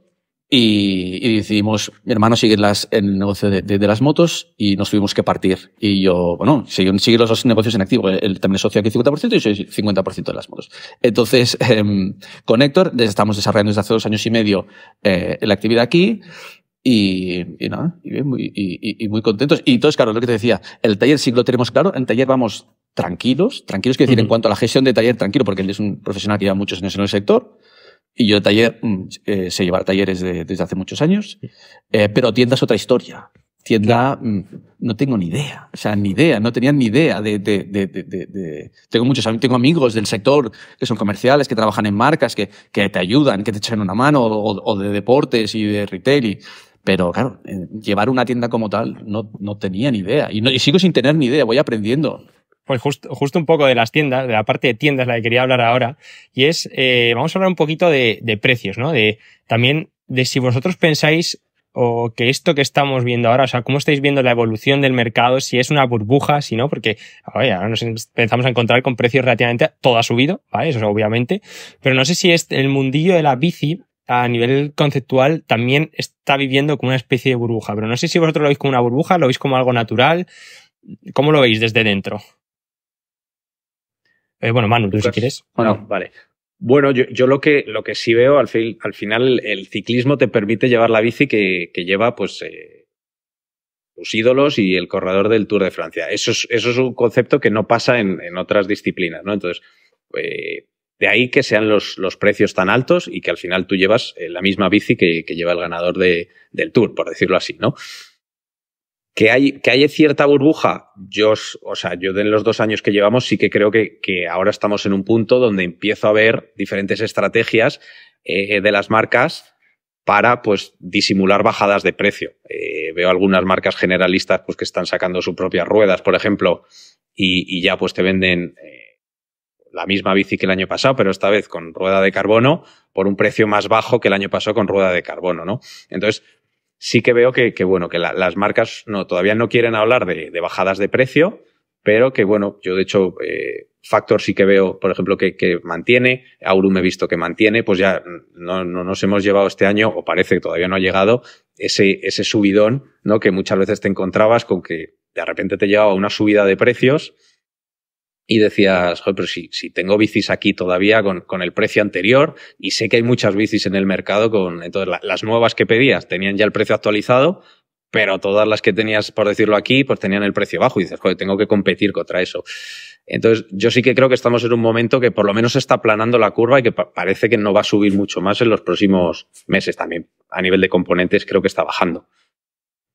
y, decidimos, mi hermano sigue las, el negocio de, las motos y nos tuvimos que partir. Y yo, bueno, sigue, los negocios en activo. Él también es socio aquí 50% y soy 50% de las motos. Entonces, em, con Héctor estamos desarrollando desde hace dos años y medio eh, la actividad aquí. Y, y, nada, y, muy, y, y, muy contentos. Y entonces, claro, lo que te decía, el taller sí lo tenemos claro, en taller vamos tranquilos, tranquilos quiero decir en cuanto a la gestión de taller, tranquilo, porque él es un profesional que lleva muchos años en el sector. Y yo de taller, mm, eh, sé llevar talleres desde hace muchos años, eh, pero tienda es otra historia. Tienda, mm, no tengo ni idea, o sea, ni idea, no tenía ni idea de, de, de tengo muchos tengo amigos del sector que son comerciales, que trabajan en marcas, que, que te ayudan, que te echan una mano, o, o de deportes y de retail. Y, pero claro, eh, llevar una tienda como tal no, tenía ni idea. Y, sigo sin tener ni idea, voy aprendiendo. Pues justo, un poco de las tiendas, de la parte de tiendas, la que quería hablar ahora. Y es, eh, vamos a hablar un poquito de, precios, ¿no? De también de si vosotros pensáis o que esto que estamos viendo ahora, o sea, cómo estáis viendo la evolución del mercado, si es una burbuja, si no, porque oye, ahora nos empezamos a encontrar con precios relativamente todo ha subido, ¿vale? Eso obviamente, pero no sé si es el mundillo de la bici a nivel conceptual también está viviendo como una especie de burbuja, pero no sé si vosotros lo veis como una burbuja, lo veis como algo natural, ¿cómo lo veis desde dentro? Eh, bueno, Manu, tú si pues, quieres. Bueno, vale. Bueno, yo, lo, que, lo que sí veo, al, final el ciclismo te permite llevar la bici que, lleva pues eh, tus ídolos y el corredor del Tour de Francia. Eso es, eso es un concepto que no pasa en, otras disciplinas, ¿no? Entonces, eh, de ahí que sean los, precios tan altos y que al final tú llevas eh, la misma bici que, lleva el ganador del tour, por decirlo así, ¿no? Que hay, que hay cierta burbuja, yo, o sea, yo de los dos años que llevamos sí que creo que, ahora estamos en un punto donde empiezo a ver diferentes estrategias eh, de las marcas para pues disimular bajadas de precio. Eh, veo algunas marcas generalistas pues que están sacando sus propias ruedas, por ejemplo, y, ya pues te venden la misma bici que el año pasado, pero esta vez con rueda de carbono, por un precio más bajo que el año pasado con rueda de carbono, ¿no? Entonces, sí que veo que, bueno, que las marcas no, todavía no quieren hablar de, bajadas de precio, pero que, bueno, yo de hecho, eh, Factor sí que veo, por ejemplo, que, mantiene, Aurum he visto que mantiene, pues ya no, nos hemos llevado este año, o parece que todavía no ha llegado, ese, ese subidón, ¿no? Que muchas veces te encontrabas con que de repente te llevaba una subida de precios, y decías, joder, pero si, si tengo bicis aquí todavía con, con, el precio anterior y sé que hay muchas bicis en el mercado con, entonces las nuevas que pedías tenían ya el precio actualizado, pero todas las que tenías, por decirlo aquí, pues tenían el precio bajo y dices, joder, tengo que competir contra eso. Entonces, yo sí que creo que estamos en un momento que por lo menos se está aplanando la curva y que parece que no va a subir mucho más en los próximos meses también. A nivel de componentes creo que está bajando.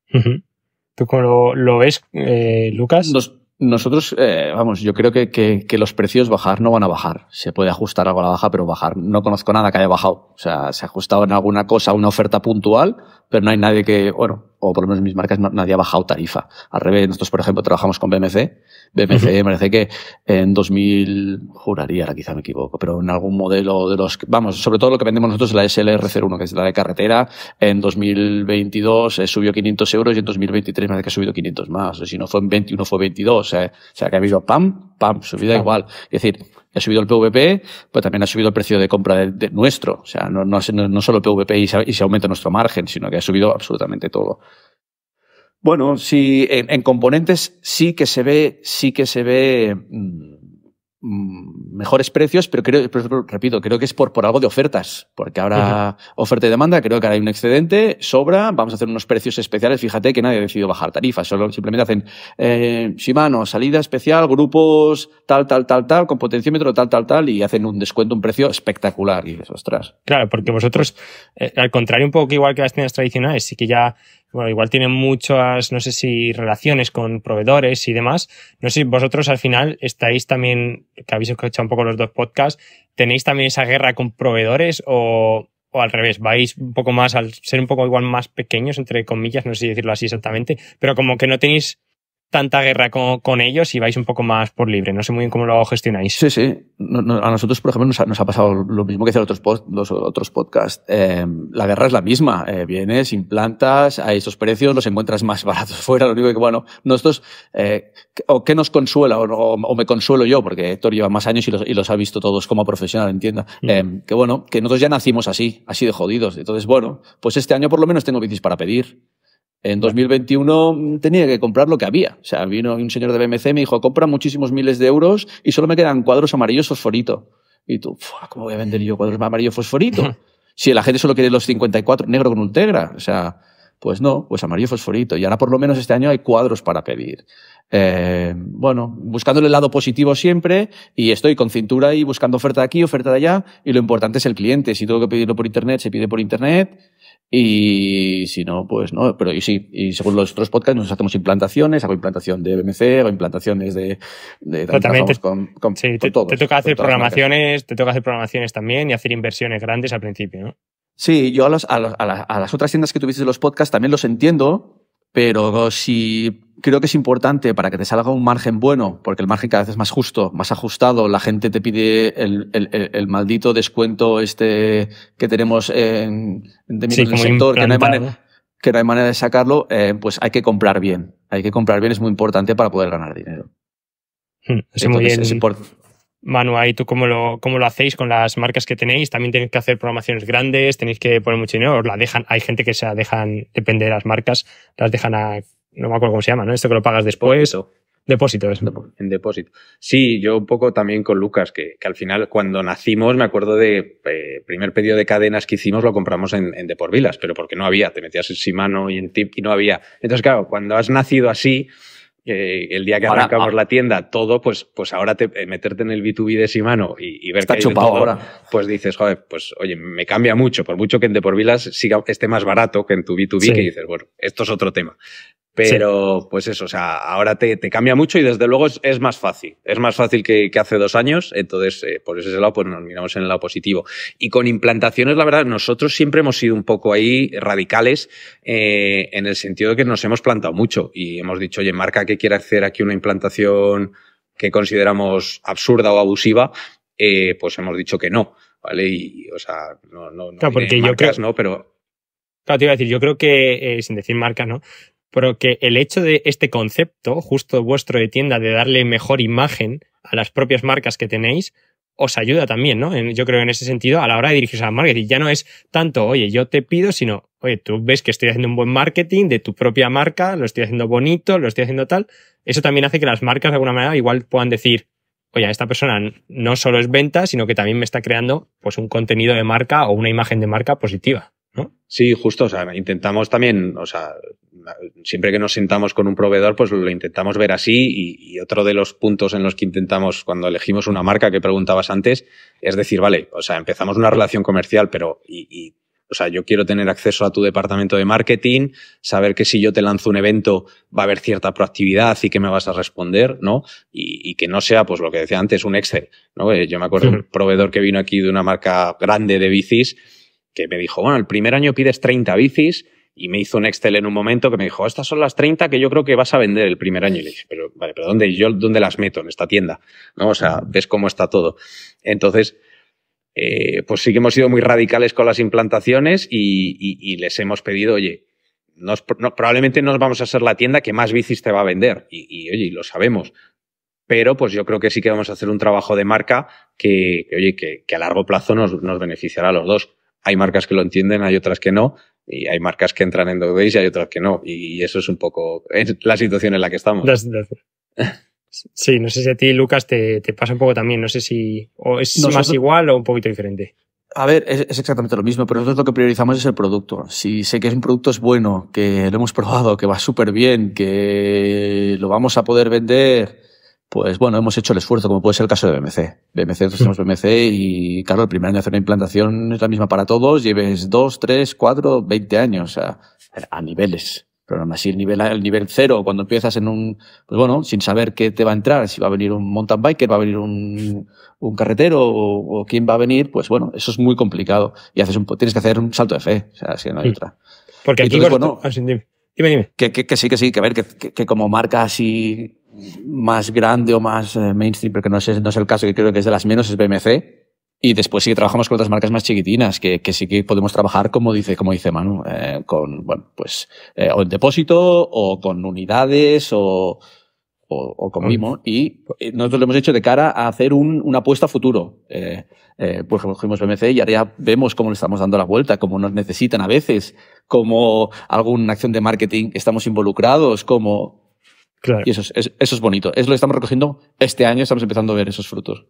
¿Tú cómo lo, ves, eh, Lucas? Nosotros, eh, vamos, yo creo que, que, que, los precios bajar no van a bajar. Se puede ajustar algo a la baja, pero bajar. No conozco nada que haya bajado. O sea, se ha ajustado en alguna cosa, una oferta puntual, pero no hay nadie que, bueno, o por lo menos en mis marcas, nadie ha bajado tarifa. Al revés, nosotros, por ejemplo, trabajamos con BMC. BMC me parece que en 2000, juraría, quizá me equivoco, pero en algún modelo de los, vamos, sobre todo lo que vendemos nosotros es la SLR01, que es la de carretera, en 2022 eh, subió 500 euros y en 2023 me parece que ha subido 500 más. si no fue en 21, fue 22. Eh. O sea, que ha habido pam, pam, subida igual. Es decir, ha subido el PVP, pues también ha subido el precio de compra de, nuestro. O sea, no, no, solo PVP y se, aumenta nuestro margen, sino que ha subido absolutamente todo. Bueno, sí, en, componentes sí que se ve, sí que se ve. Mm, Mm, mejores precios, pero creo, repito, creo que es por, algo de ofertas, porque ahora oferta y demanda, creo que ahora hay un excedente, sobra, vamos a hacer unos precios especiales, fíjate que nadie ha decidido bajar tarifas, solo simplemente hacen eh, Shimano, salida especial, grupos tal, tal, tal, tal, con potenciómetro tal, tal, tal, y hacen un descuento, un precio espectacular, y dices, ostras. Claro, porque vosotros, eh, al contrario un poco igual que las tiendas tradicionales, sí que ya bueno, igual tienen muchas, no sé si relaciones con proveedores y demás. No sé si vosotros al final estáis también, que habéis escuchado un poco los dos podcasts, ¿tenéis también esa guerra con proveedores o, o al revés, vais un poco más, al ser un poco igual más pequeños, entre comillas, no sé si decirlo así exactamente, pero como que no tenéis tanta guerra con, ellos y vais un poco más por libre. No sé muy bien cómo lo gestionáis. Sí, sí. a nosotros, por ejemplo, nos ha, pasado lo mismo que hacer otros, los otros podcasts. Em, la guerra es la misma. Eh, vienes, implantas, a esos precios los encuentras más baratos fuera. Lo único que, bueno, nosotros, eh, o qué nos consuela, o, me consuelo yo, porque Héctor lleva más años y los, ha visto todos como profesional, entienda. Mm. Em, que bueno, que nosotros ya nacimos así, así de jodidos. Entonces, bueno, pues este año por lo menos tengo bicis para pedir. En 2021 mm, tenía que comprar lo que había. O sea, vino un señor de BMC y me dijo, compra muchísimos miles de euros y solo me quedan cuadros amarillos fosforito. Y tú, ¿cómo voy a vender yo cuadros amarillos fosforito? si la gente solo quiere los 54, negro con ultegra. O sea, pues no, pues amarillo fosforito. Y ahora por lo menos este año hay cuadros para pedir. Eh, bueno, buscándole el lado positivo siempre y estoy con cintura y buscando oferta de aquí, oferta de allá y lo importante es el cliente. Si tengo que pedirlo por internet, se pide por internet y si no, pues no. Pero sí, y según los otros podcasts, nos hacemos implantaciones, hago implantación de BMC, hago implantaciones de. de con, sí, te, toca hacer programaciones, te toca hacer programaciones también y hacer inversiones grandes al principio, ¿no? Sí, yo a, las, a las otras tiendas que tuviste los podcasts también los entiendo, pero si creo que es importante para que te salga un margen bueno, porque el margen cada vez es más justo, más ajustado, la gente te pide el, maldito descuento este que tenemos en, sector, que no, hay manera, de sacarlo, eh, pues hay que comprar bien. Hay que comprar bien, es muy importante para poder ganar dinero. Hmm, es muy bien. Manu, ¿y tú cómo lo, cómo lo hacéis con las marcas que tenéis, también tenéis que hacer programaciones grandes, tenéis que poner mucho dinero, os la dejan, hay gente que se la dejan, depende de las marcas, las dejan a no me acuerdo cómo se llama, ¿no? Esto que lo pagas después. o eso. En depósito. Sí, yo un poco también con Lucas, que, al final cuando nacimos, me acuerdo de eh, primer pedido de cadenas que hicimos, lo compramos en, en Deporvilas, pero porque no había, te metías en Simano y en Tip y no había. Entonces, claro, cuando has nacido así, eh, el día que arrancamos la tienda, todo, pues, pues ahora eh, meterte en el B2B de Simano y, y ver está que chupado ahora. pues dices, joder, pues oye, me cambia mucho, por mucho que en Deporvilas siga, esté más barato que en tu B2B, que dices, bueno, esto es otro tema. Pero pues eso, o sea, ahora te, te, cambia mucho y desde luego es, más fácil. Es más fácil que, que hace dos años. Entonces, eh, por ese lado, pues nos miramos en el lado positivo. Y con implantaciones, la verdad, nosotros siempre hemos sido un poco ahí radicales eh, en el sentido de que nos hemos plantado mucho y hemos dicho, oye, marca que quiere hacer aquí una implantación que consideramos absurda o abusiva, eh, pues hemos dicho que no. ¿Vale? Y, o sea, no, no, no, claro, porque yo creo... ¿no? Pero. Claro, te iba a decir, yo creo que, sin decir marca, ¿no? pero que el hecho de este concepto, justo vuestro de tienda, de darle mejor imagen a las propias marcas que tenéis, os ayuda también, ¿no? yo creo en ese sentido a la hora de dirigirse al marketing. Ya no es tanto, oye, yo te pido, sino, oye, tú ves que estoy haciendo un buen marketing de tu propia marca, lo estoy haciendo bonito, lo estoy haciendo tal. Eso también hace que las marcas de alguna manera igual puedan decir, oye, esta persona no solo es venta, sino que también me está creando pues un contenido de marca o una imagen de marca positiva. ¿no? Sí, justo, o sea, intentamos también, o sea, siempre que nos sentamos con un proveedor, pues lo intentamos ver así y, otro de los puntos en los que intentamos cuando elegimos una marca que preguntabas antes es decir, vale, o sea, empezamos una relación comercial, pero y, o sea, yo quiero tener acceso a tu departamento de marketing, saber que si yo te lanzo un evento va a haber cierta proactividad y que me vas a responder, ¿no? Y, que no sea, pues lo que decía antes, un Excel, ¿no? Eh, yo me acuerdo el proveedor que vino aquí de una marca grande de bicis que me dijo, bueno, el primer año pides 30 bicis, y me hizo un Excel en un momento que me dijo, estas son las 30 que yo creo que vas a vender el primer año. Y le dije, pero vale, pero ¿dónde, yo, ¿dónde las meto? En esta tienda, ¿no? O sea, ves cómo está todo. Entonces, eh, pues sí que hemos sido muy radicales con las implantaciones y, les hemos pedido, oye, probablemente no vamos a ser la tienda que más bicis te va a vender. Y, oye, lo sabemos. Pero pues yo creo que sí que vamos a hacer un trabajo de marca que, oye, que, a largo plazo nos beneficiará a los dos. Hay marcas que lo entienden, hay otras que no, y hay marcas que entran en Days y hay otras que no. Y eso es un poco la situación en la que estamos. sí, no sé si a ti, Lucas, te, pasa un poco también. No sé si es más igual o un poquito diferente. A ver, es, exactamente lo mismo, pero nosotros lo que priorizamos es el producto. Si sé que es un producto es bueno, que lo hemos probado, que va súper bien, que lo vamos a poder vender pues bueno, hemos hecho el esfuerzo, como puede ser el caso de BMC. BMC, nosotros somos BMC y claro, el primer año de hacer una implantación es la misma para todos, lleves dos, tres, cuatro, veinte años a, a niveles. Pero más así el nivel, el nivel cero, cuando empiezas en un, pues bueno, sin saber qué te va a entrar, si va a venir un mountain biker, va a venir un, un carretero o, quién va a venir, pues bueno, eso es muy complicado. Y haces un, tienes que hacer un salto de fe, o sea, si no hay mm. otra. Porque aquí, Entonces, ah, Dime, dime. Que, que, sí, que sí, que ver, que, que como marca así más grande o más eh, mainstream, porque no es, no es el caso, que creo que es de las menos, es BMC. Y después sí que trabajamos con otras marcas más chiquitinas, que, sí que podemos trabajar, como dice, como dice Manu, eh, con, bueno, pues, eh, o en depósito, o con unidades, o, o, con Mimo. Y nosotros lo hemos hecho de cara a hacer una apuesta a futuro. pues cogimos BMC y ahora ya vemos cómo le estamos dando la vuelta, cómo nos necesitan a veces, cómo alguna acción de marketing estamos involucrados, cómo Claro. Y eso es, eso es bonito. Es lo que estamos recogiendo este año, estamos empezando a ver esos frutos.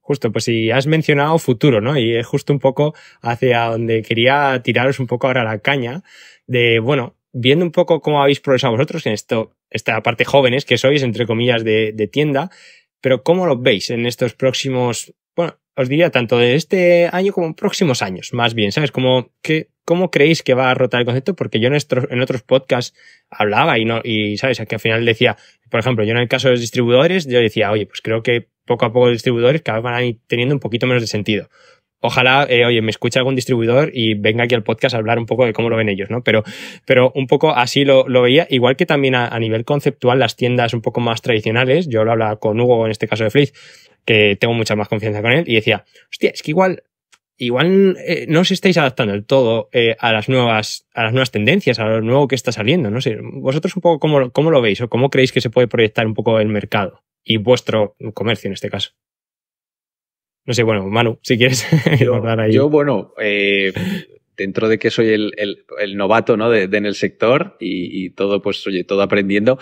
Justo, pues si has mencionado futuro, ¿no? Y es justo un poco hacia donde quería tiraros un poco ahora la caña de, bueno, viendo un poco cómo habéis progresado vosotros en esto, esta parte jóvenes que sois, entre comillas, de, de tienda, pero ¿cómo lo veis en estos próximos os diría tanto de este año como próximos años, más bien, ¿sabes? Como ¿Cómo creéis que va a rotar el concepto? Porque yo en, en otros podcasts hablaba y, no, y, ¿sabes? Que al final decía, por ejemplo, yo en el caso de los distribuidores, yo decía, oye, pues creo que poco a poco los distribuidores cada vez van a ir teniendo un poquito menos de sentido. Ojalá, eh, oye, me escucha algún distribuidor y venga aquí al podcast a hablar un poco de cómo lo ven ellos, ¿no? Pero, pero un poco así lo, lo veía, igual que también a, nivel conceptual las tiendas un poco más tradicionales, yo lo hablaba con Hugo en este caso de Fliz, que tengo mucha más confianza con él, y decía, hostia, es que igual, igual eh, no os estáis adaptando del todo eh, a las nuevas, a las nuevas tendencias, a lo nuevo que está saliendo, no sé, vosotros un poco cómo, cómo lo veis o cómo creéis que se puede proyectar un poco el mercado y vuestro comercio en este caso. No sé, bueno, Manu, si quieres yo, ahí. Yo, bueno, eh, dentro de que soy el, novato ¿no? en el sector y, y, todo, pues, oye, todo aprendiendo,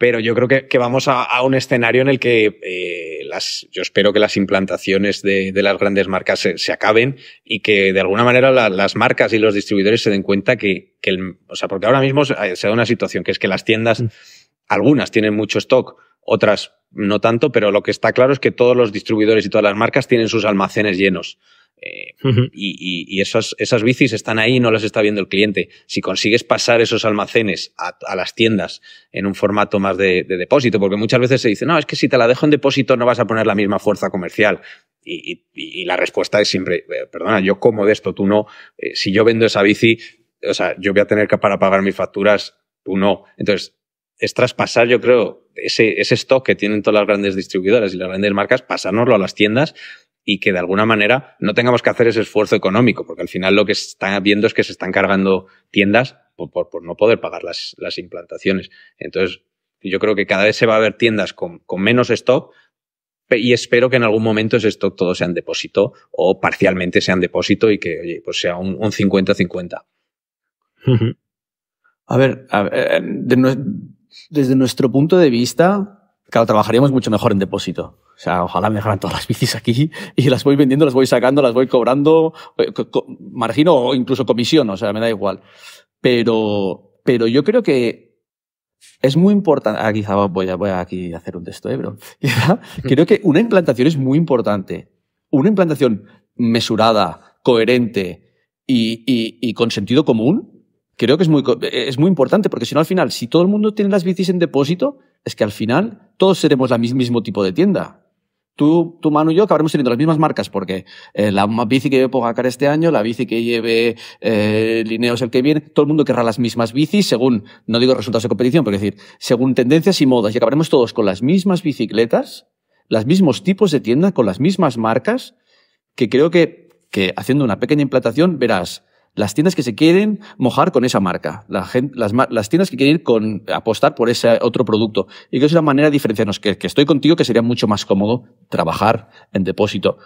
pero yo creo que, vamos a, un escenario en el que eh, las, yo espero que las implantaciones de, las grandes marcas se, acaben y que de alguna manera las marcas y los distribuidores se den cuenta que, o sea, porque ahora mismo se da una situación que es que las tiendas, mm. algunas tienen mucho stock, otras no tanto, pero lo que está claro es que todos los distribuidores y todas las marcas tienen sus almacenes llenos. Eh, y, esas bicis están ahí, no las está viendo el cliente. Si consigues pasar esos almacenes a, las tiendas en un formato más de, depósito, porque muchas veces se dice, no, es que si te la dejo en depósito no vas a poner la misma fuerza comercial. Y, la respuesta es siempre, eh, perdona, yo como de esto, tú no. Eh, si yo vendo esa bici, o sea, yo voy a tener que para pagar mis facturas, tú no. Entonces, es traspasar, yo creo, ese, ese stock que tienen todas las grandes distribuidoras y las grandes marcas, pasárnoslo a las tiendas y que de alguna manera no tengamos que hacer ese esfuerzo económico, porque al final lo que están está viendo es que se están cargando tiendas por, no poder pagar las, implantaciones. Entonces, yo creo que cada vez se va a ver tiendas con, menos stock y espero que en algún momento ese stock todo sea en depósito o parcialmente sea en depósito y que, oye, pues sea un 50-50. A ver, eh, desde nuestro punto de vista, claro, trabajaríamos mucho mejor en depósito. O sea, ojalá me dejaran todas las bicis aquí y las voy vendiendo, las voy sacando, las voy cobrando, margino eh, o incluso comisión, o sea, me da igual. Pero, pero yo creo que es muy importante. Aquí ah, voy a, voy a aquí hacer un texto, ¿eh? creo que una implantación es muy importante. Una implantación mesurada, coherente y, con sentido común, creo que es muy, es muy importante, porque si no, al final, si todo el mundo tiene las bicis en depósito, es que al final todos seremos el mismo tipo de tienda tú, tu mano y yo acabaremos teniendo las mismas marcas porque eh, la bici que lleve Pogacar este año, la bici que lleve eh, Lineos el que viene, todo el mundo querrá las mismas bicis según, no digo resultados de competición, pero es decir, según tendencias y modas. Y acabaremos todos con las mismas bicicletas, los mismos tipos de tienda, con las mismas marcas, que creo que, que haciendo una pequeña implantación verás las tiendas que se quieren mojar con esa marca, las, tiendas que quieren ir con apostar por ese otro producto. Y que es una manera de diferenciarnos, que, que estoy contigo, que sería mucho más cómodo trabajar en depósito.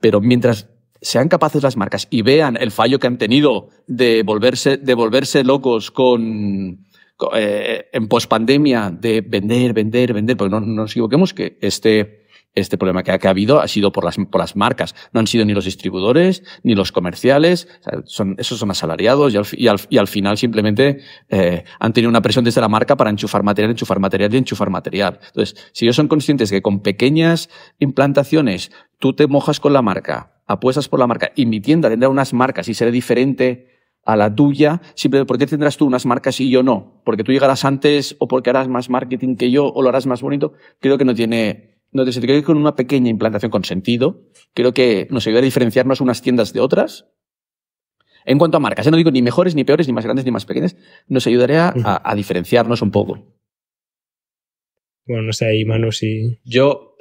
Pero mientras sean capaces las marcas y vean el fallo que han tenido de volverse, de volverse locos con, eh, en pospandemia, de vender, vender, vender, porque no, no nos equivoquemos que este, este problema que ha, habido ha sido por las, por las marcas. No han sido ni los distribuidores, ni los comerciales. son, esos son asalariados y al, final simplemente eh, han tenido una presión desde la marca para enchufar material, enchufar material y enchufar material. Entonces, si ellos son conscientes que con pequeñas implantaciones tú te mojas con la marca, apuestas por la marca y mi tienda tendrá unas marcas y será diferente a la tuya, simplemente porque tendrás tú unas marcas y yo no, porque tú llegarás antes o porque harás más marketing que yo o lo harás más bonito, creo que no tiene te que con una pequeña implantación con sentido. Creo que nos ayuda a diferenciarnos unas tiendas de otras. En cuanto a marcas, ya ¿eh? no digo ni mejores, ni peores, ni más grandes, ni más pequeñas, nos ayudaría a, diferenciarnos un poco. Bueno, no sé ahí, Manu, si... Yo,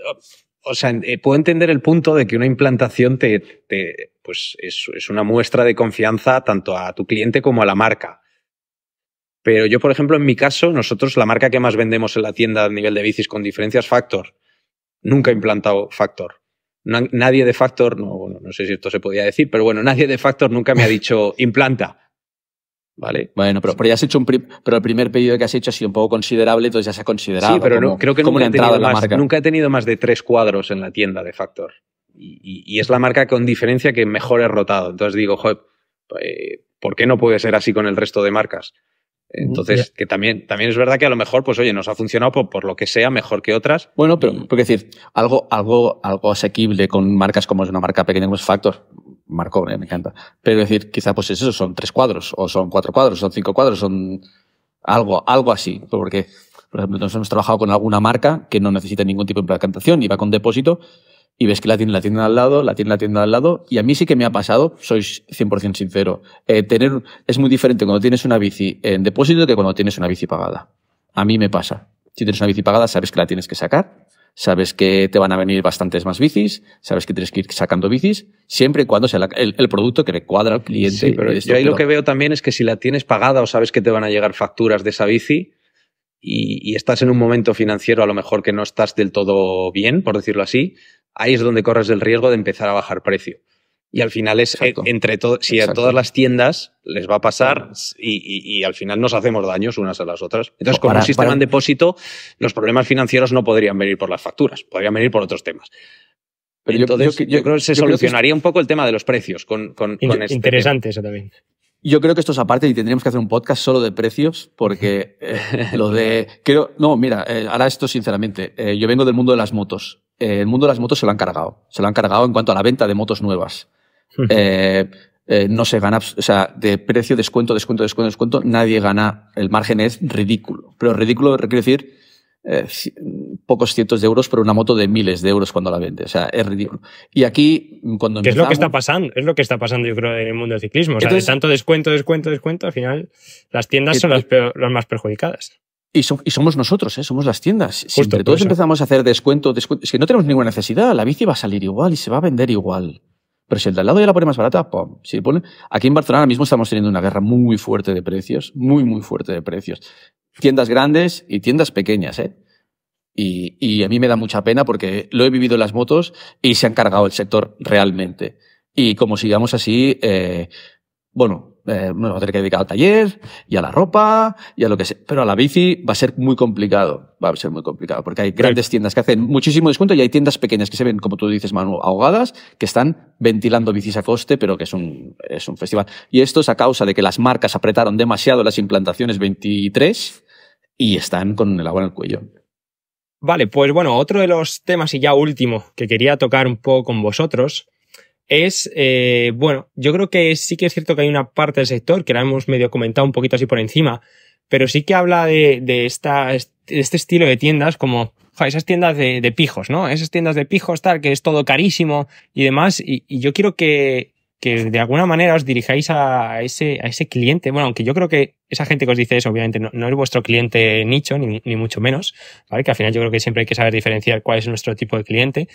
o sea, eh, puedo entender el punto de que una implantación te, pues es, una muestra de confianza tanto a tu cliente como a la marca. Pero yo, por ejemplo, en mi caso, nosotros la marca que más vendemos en la tienda a nivel de bicis con diferencias Factor, nunca he implantado Factor. nadie de Factor, no, no sé si esto se podía decir, pero bueno, nadie de Factor nunca me ha dicho implanta. ¿Vale? Bueno, pero, has hecho un pero el primer pedido que has hecho ha sido un poco considerable, entonces ya se ha considerado. Sí, pero creo que nunca, he tenido más, de tres cuadros en la tienda de Factor. Y, es la marca con diferencia que mejor he rotado. Entonces digo, joder, eh, ¿por qué no puede ser así con el resto de marcas? Entonces, que también, también es verdad que a lo mejor, pues oye, nos ha funcionado por, lo que sea mejor que otras. Bueno, pero, mm. porque decir, algo, algo, algo asequible con marcas como es una marca pequeña como es Factor. Marco, eh, me encanta. Pero decir, quizá pues eso, son tres cuadros, o son cuatro cuadros, son cinco cuadros, son algo, algo así. Porque, por ejemplo, nosotros hemos trabajado con alguna marca que no necesita ningún tipo de implantación y va con depósito y ves que la tiene la tienda al lado, la tiene la tienda al lado, y a mí sí que me ha pasado, soy 100% sincero, eh, tener, es muy diferente cuando tienes una bici en depósito que cuando tienes una bici pagada. A mí me pasa. Si tienes una bici pagada, sabes que la tienes que sacar, sabes que te van a venir bastantes más bicis, sabes que tienes que ir sacando bicis, siempre y cuando sea el, producto que le cuadra al cliente. pero yo ahí lo que veo también es que si la tienes pagada o sabes que te van a llegar facturas de esa bici, y, estás en un momento financiero a lo mejor que no estás del todo bien, por decirlo así, ahí es donde corres el riesgo de empezar a bajar precio. Y al final es eh, entre todo, si a todas las tiendas les va a pasar y, al final nos hacemos daños unas a las otras. Entonces, con un sistema en depósito, los problemas financieros no podrían venir por las facturas, podrían venir por otros temas. Pero yo, creo que se solucionaría un poco el tema de los precios con, con, este Interesante eso también. Yo creo que esto es aparte y tendríamos que hacer un podcast solo de precios, porque eh, lo de. Creo. No, mira, eh, ahora esto sinceramente. yo vengo del mundo de las motos eh, el mundo de las motos se lo han cargado. Se lo han cargado en cuanto a la venta de motos nuevas. Eh, eh, no se gana, o sea, de precio, descuento, descuento, descuento, descuento, nadie gana. El margen es ridículo. Pero ridículo quiere decir pocos cientos de euros por una moto de miles de euros cuando la vende. O sea, es ridículo. Y aquí, cuando es lo que está pasando, es lo que está pasando, yo creo, en el mundo del ciclismo. O sea, de tanto descuento, descuento, descuento, al final las tiendas son las, las más perjudicadas. Y, somos nosotros, ¿eh? somos las tiendas. Si entre todos empezamos a hacer descuento, descuento, es que no tenemos ninguna necesidad. La bici va a salir igual y se va a vender igual. Pero si el de al lado ya la pone más barata, ¡pum! Si pone... Aquí en Barcelona mismo estamos teniendo una guerra muy fuerte de precios, muy, muy fuerte de precios. Tiendas grandes y tiendas pequeñas, ¿eh? Y, y a mí me da mucha pena porque lo he vivido en las motos y se han cargado el sector realmente. Y como sigamos así, eh, bueno, eh, me a tener que dedicar al taller y a la ropa y a lo que sea. Pero a la bici va a ser muy complicado. Va a ser muy complicado porque hay grandes tiendas que hacen muchísimo descuento y hay tiendas pequeñas que se ven, como tú dices, Manu, ahogadas, que están ventilando bicis a coste, pero que es un, es un festival. Y esto es a causa de que las marcas apretaron demasiado las implantaciones 23 y están con el agua en el cuello. Vale, pues bueno, otro de los temas y ya último que quería tocar un poco con vosotros es, eh, bueno, yo creo que sí que es cierto que hay una parte del sector que la hemos medio comentado un poquito así por encima, pero sí que habla de, de, esta, este estilo de tiendas como esas tiendas de, pijos, ¿no? Esas tiendas de pijos tal, que es todo carísimo y demás, y, yo quiero que, que de alguna manera os dirijáis a ese, a ese cliente. Bueno, aunque yo creo que esa gente que os dice eso, obviamente, no, es vuestro cliente nicho, ni, ni, mucho menos, ¿vale? Que al final yo creo que siempre hay que saber diferenciar cuál es nuestro tipo de cliente.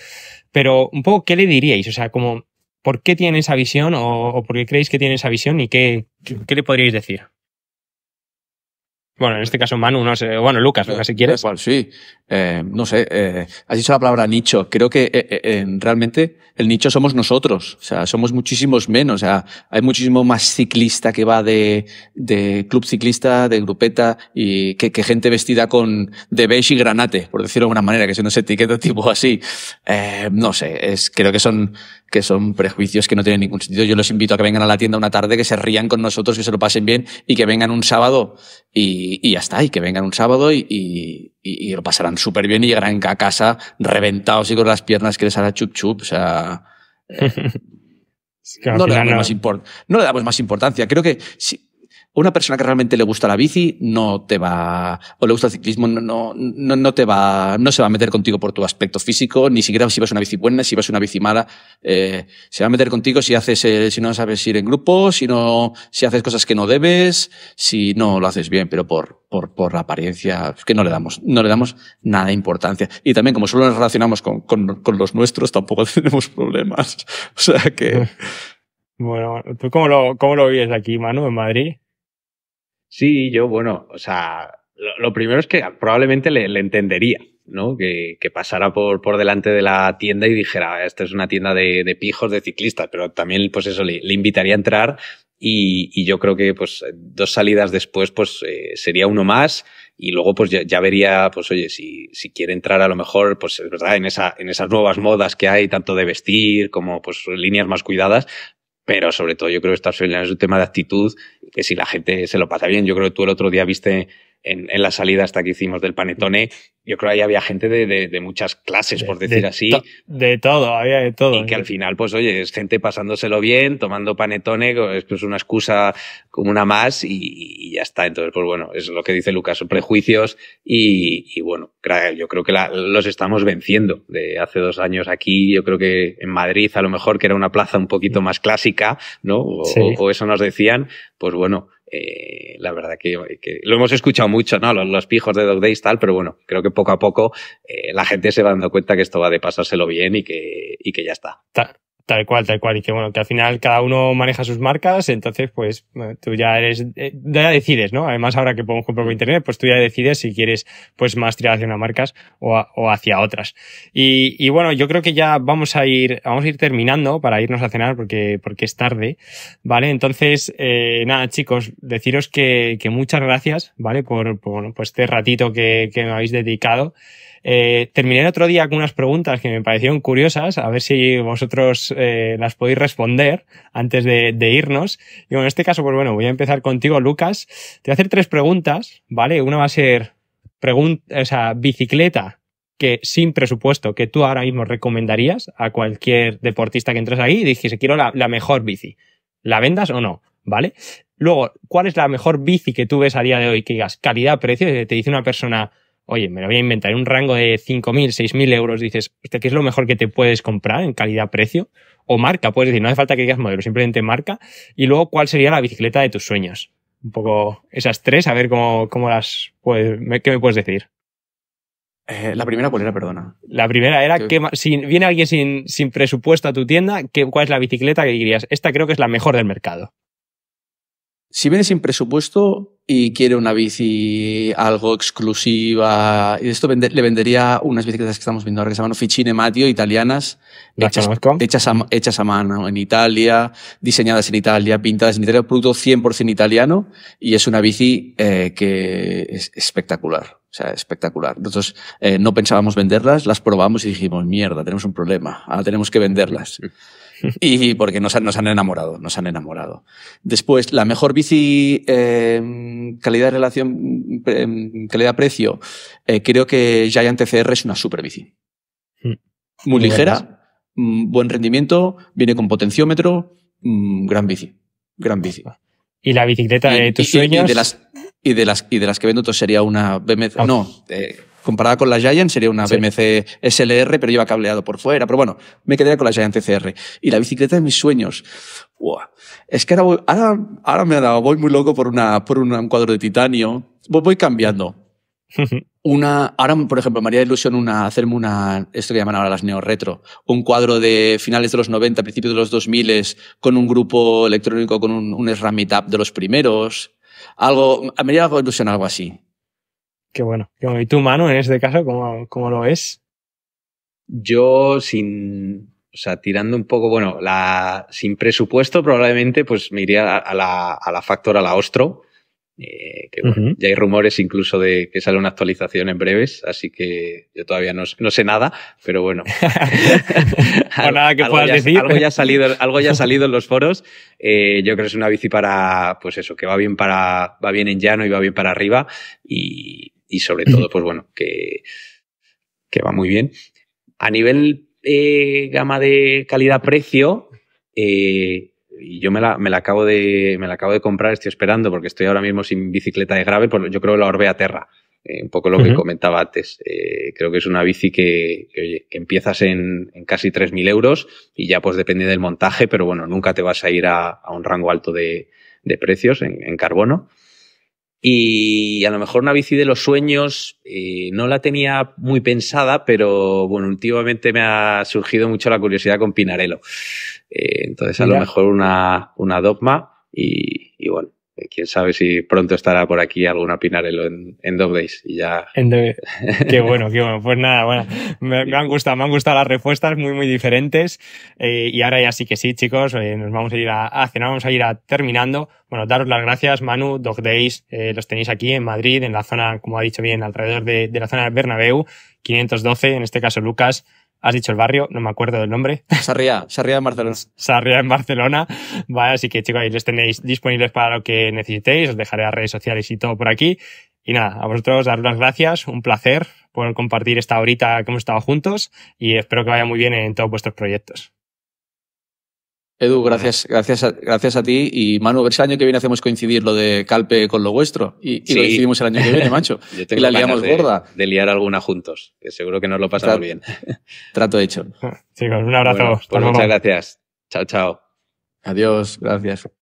Pero un poco, ¿qué le diríais? O sea, como, ¿Por qué tiene esa visión o, por qué creéis que tiene esa visión y qué, qué, le podríais decir? Bueno, en este caso Manu, no sé, bueno, Lucas, Lucas, si quieres. sí, eh, no sé, eh, has dicho la palabra nicho. Creo que eh, realmente el nicho somos nosotros, o sea, somos muchísimos menos, o sea, hay muchísimo más ciclista que va de, de club ciclista, de grupeta, y que, gente vestida con de beige y granate, por decirlo de alguna manera, que se nos etiqueta tipo así. no sé, es, creo que son que son prejuicios que no tienen ningún sentido. Yo los invito a que vengan a la tienda una tarde, que se rían con nosotros, que se lo pasen bien y que vengan un sábado y, y ya está, y que vengan un sábado y, lo pasarán súper bien y llegarán a casa reventados y con las piernas que les hará chup chup. O sea, eh, no, le damos Más le damos más importancia. Creo que una persona que realmente le gusta la bici no te va, o le gusta el ciclismo, no, no, no te va, no se va a meter contigo por tu aspecto físico, ni siquiera si vas una bici buena, si vas una bici mala, eh, se va a meter contigo si haces, si no sabes ir en grupo, si no, si haces cosas que no debes, si no lo haces bien, pero por, por, por la apariencia, es que no le damos, no le damos nada de importancia. Y también como solo nos relacionamos con, con, los nuestros, tampoco tenemos problemas. O sea que. Bueno, ¿tú cómo lo, cómo lo vives aquí, Manu, en Madrid? Sí, yo, bueno, o sea, lo, primero es que probablemente le, entendería, ¿no? Que, pasara por, por, delante de la tienda y dijera, esta es una tienda de, de pijos, de ciclistas, pero también, pues eso, le, invitaría a entrar y, yo creo que pues dos salidas después pues eh, sería uno más y luego pues ya, vería pues oye si, quiere entrar a lo mejor pues es verdad en esa en esas nuevas modas que hay tanto de vestir como pues líneas más cuidadas pero sobre todo yo creo que está Unidos es un tema de actitud, que si la gente se lo pasa bien, yo creo que tú el otro día viste en, la salida hasta que hicimos del panetone, yo creo que ahí había gente de, muchas clases, por decir así. de todo, había de todo. Y que al final, pues oye, es gente pasándoselo bien, tomando panetone, es es una excusa como una más y, y ya está. Entonces, pues bueno, es lo que dice Lucas, son prejuicios y, bueno, yo creo que la, los estamos venciendo. De hace dos años aquí, yo creo que en Madrid, a lo mejor que era una plaza un poquito más clásica, ¿no? o, eso nos decían, pues bueno, eh, la verdad que, lo hemos escuchado mucho, ¿no? Los, pijos de Dog Days, tal, pero bueno, creo que poco a poco eh, la gente se va dando cuenta que esto va de pasárselo bien y que, y que ya está. Tal cual, tal cual. Y que bueno, que al final cada uno maneja sus marcas, entonces pues tú ya eres, eh, ya decides, ¿no? Además ahora que podemos comprar por internet, pues tú ya decides si quieres pues más tirar hacia unas marcas o, o hacia otras. Y, y, bueno, yo creo que ya vamos a ir, vamos a ir terminando para irnos a cenar porque, porque es tarde, ¿vale? Entonces, eh, nada chicos, deciros que, que muchas gracias, ¿vale? Por, por, por este ratito que, que me habéis dedicado. Eh, terminé el otro día con unas preguntas que me parecieron curiosas, a ver si vosotros eh, las podéis responder antes de, irnos. Y bueno, en este caso, pues bueno, voy a empezar contigo, Lucas. Te voy a hacer tres preguntas, ¿vale? Una va a ser pregunta, o bicicleta que sin presupuesto que tú ahora mismo recomendarías a cualquier deportista que entres ahí y dices, quiero la, la mejor bici. ¿La vendas o no? ¿Vale? Luego, ¿cuál es la mejor bici que tú ves a día de hoy que digas calidad-precio? Te dice una persona, oye, me lo voy a inventar, en un rango de 5.000, 6.000 euros, dices, ¿qué es lo mejor que te puedes comprar en calidad-precio? O marca, puedes decir, no hace falta que digas modelo, simplemente marca. Y luego, ¿cuál sería la bicicleta de tus sueños? Un poco esas tres, a ver cómo, las puedes, qué me puedes decir. Eh, la primera, ¿cuál era? Perdona. La primera era que si viene alguien sin, presupuesto a tu tienda, ¿qué, ¿cuál es la bicicleta que dirías? Esta creo que es la mejor del mercado. Si viene sin presupuesto, y quiere una bici algo exclusiva. Y esto le vendería unas bicicletas que estamos viendo ahora que se llaman Ficine Matio, italianas, hechas, hechas, a, mano en Italia, diseñadas en Italia, pintadas en Italia, producto 100% italiano y es una bici eh, que es espectacular. O sea, espectacular. Nosotros eh, no pensábamos venderlas, las probamos y dijimos, mierda, tenemos un problema, ahora tenemos que venderlas. Mm. y porque nos han, nos han, enamorado, nos han enamorado. Después, la mejor bici em, calidad-relación, em, calidad-precio, eh, creo que Giant CR es una super bici. Hmm. Muy, ligera, mm, buen rendimiento, viene con potenciómetro, mm, gran bici, gran bici. ¿Y la bicicleta de tus sueños? Y de, las, y, de las, que vendo, tú sería una BMC. Ah. No, eh, Comparada con la Giant sería una BMC SLR, pero lleva cableado por fuera. Pero bueno, me quedaría con la Giant CR Y la bicicleta de mis sueños. Es que ahora, me ha dado, voy muy loco por, una, por un cuadro de titanio. Voy, cambiando. una, ahora, por ejemplo, me haría ilusión una, hacerme una, esto que llaman ahora las neo retro, un cuadro de finales de los 90, principios de los 2000 con un grupo electrónico, con un, un SRAM meetup de los primeros. Algo, me haría ilusión, algo así. Qué bueno. ¿Y tú, mano en este caso, cómo, lo es? Yo sin, o sea, tirando un poco, bueno, la, sin presupuesto probablemente pues me iría a, la, a la Factor, a la Ostro, eh, que ya hay rumores incluso de que sale una actualización en breves, así que yo todavía no, no sé nada, pero bueno. Pues algo, nada que puedas ya, decir. Algo ya, ha salido, algo ya ha salido en los foros. Eh, yo creo que es una bici para, pues eso, que va bien para, va bien en llano y va bien para arriba y, y sobre todo, pues bueno, que, que va muy bien. A nivel eh, gama de calidad-precio, eh, yo me la, me la, acabo de, me la acabo de comprar, estoy esperando porque estoy ahora mismo sin bicicleta de grave, pero pues yo creo que la Orbea Terra. Eh, un poco lo que comentaba antes. creo que es una bici que, empiezas en, casi 3.000 euros y ya pues depende del montaje, pero bueno, nunca te vas a ir a, un rango alto de, de precios en, carbono. Y a lo mejor una bici de los sueños eh, no la tenía muy pensada, pero bueno, últimamente me ha surgido mucho la curiosidad con Pinarello. Eh, entonces, a lo mejor una, una dogma y, y bueno, quién sabe si pronto estará por aquí alguna Pinarello en, en y ya. qué bueno, qué bueno. Pues nada, bueno, me, han gustado, me han gustado las respuestas muy, muy diferentes. Eh, y ahora ya sí que sí, chicos, eh, nos vamos a ir a, a, cenar, vamos a ir a terminando. Bueno, daros las gracias, Manu, Dog Days, eh, los tenéis aquí en Madrid, en la zona, como ha dicho bien, alrededor de, de la zona de Bernabéu, 512, en este caso Lucas. Has dicho el barrio, no me acuerdo del nombre. Sarriá, Sarriá en Barcelona. Sarriá en Barcelona. Vale, así que chicos, ahí les tenéis disponibles para lo que necesitéis. Os dejaré las redes sociales y todo por aquí. Y nada, a vosotros daros las gracias, un placer por compartir esta horita que hemos estado juntos y espero que vaya muy bien en todos vuestros proyectos. Edu, gracias, gracias, a, gracias a ti. Y Manu, a ver si año que viene hacemos coincidir lo de Calpe con lo vuestro. Y, lo decidimos el año que viene, macho. y la liamos gorda. De liar alguna juntos, que seguro que nos lo pasamos bien. Trato hecho. Chicos, un abrazo. Pues muchas gracias. Chao, chao. Adiós, gracias.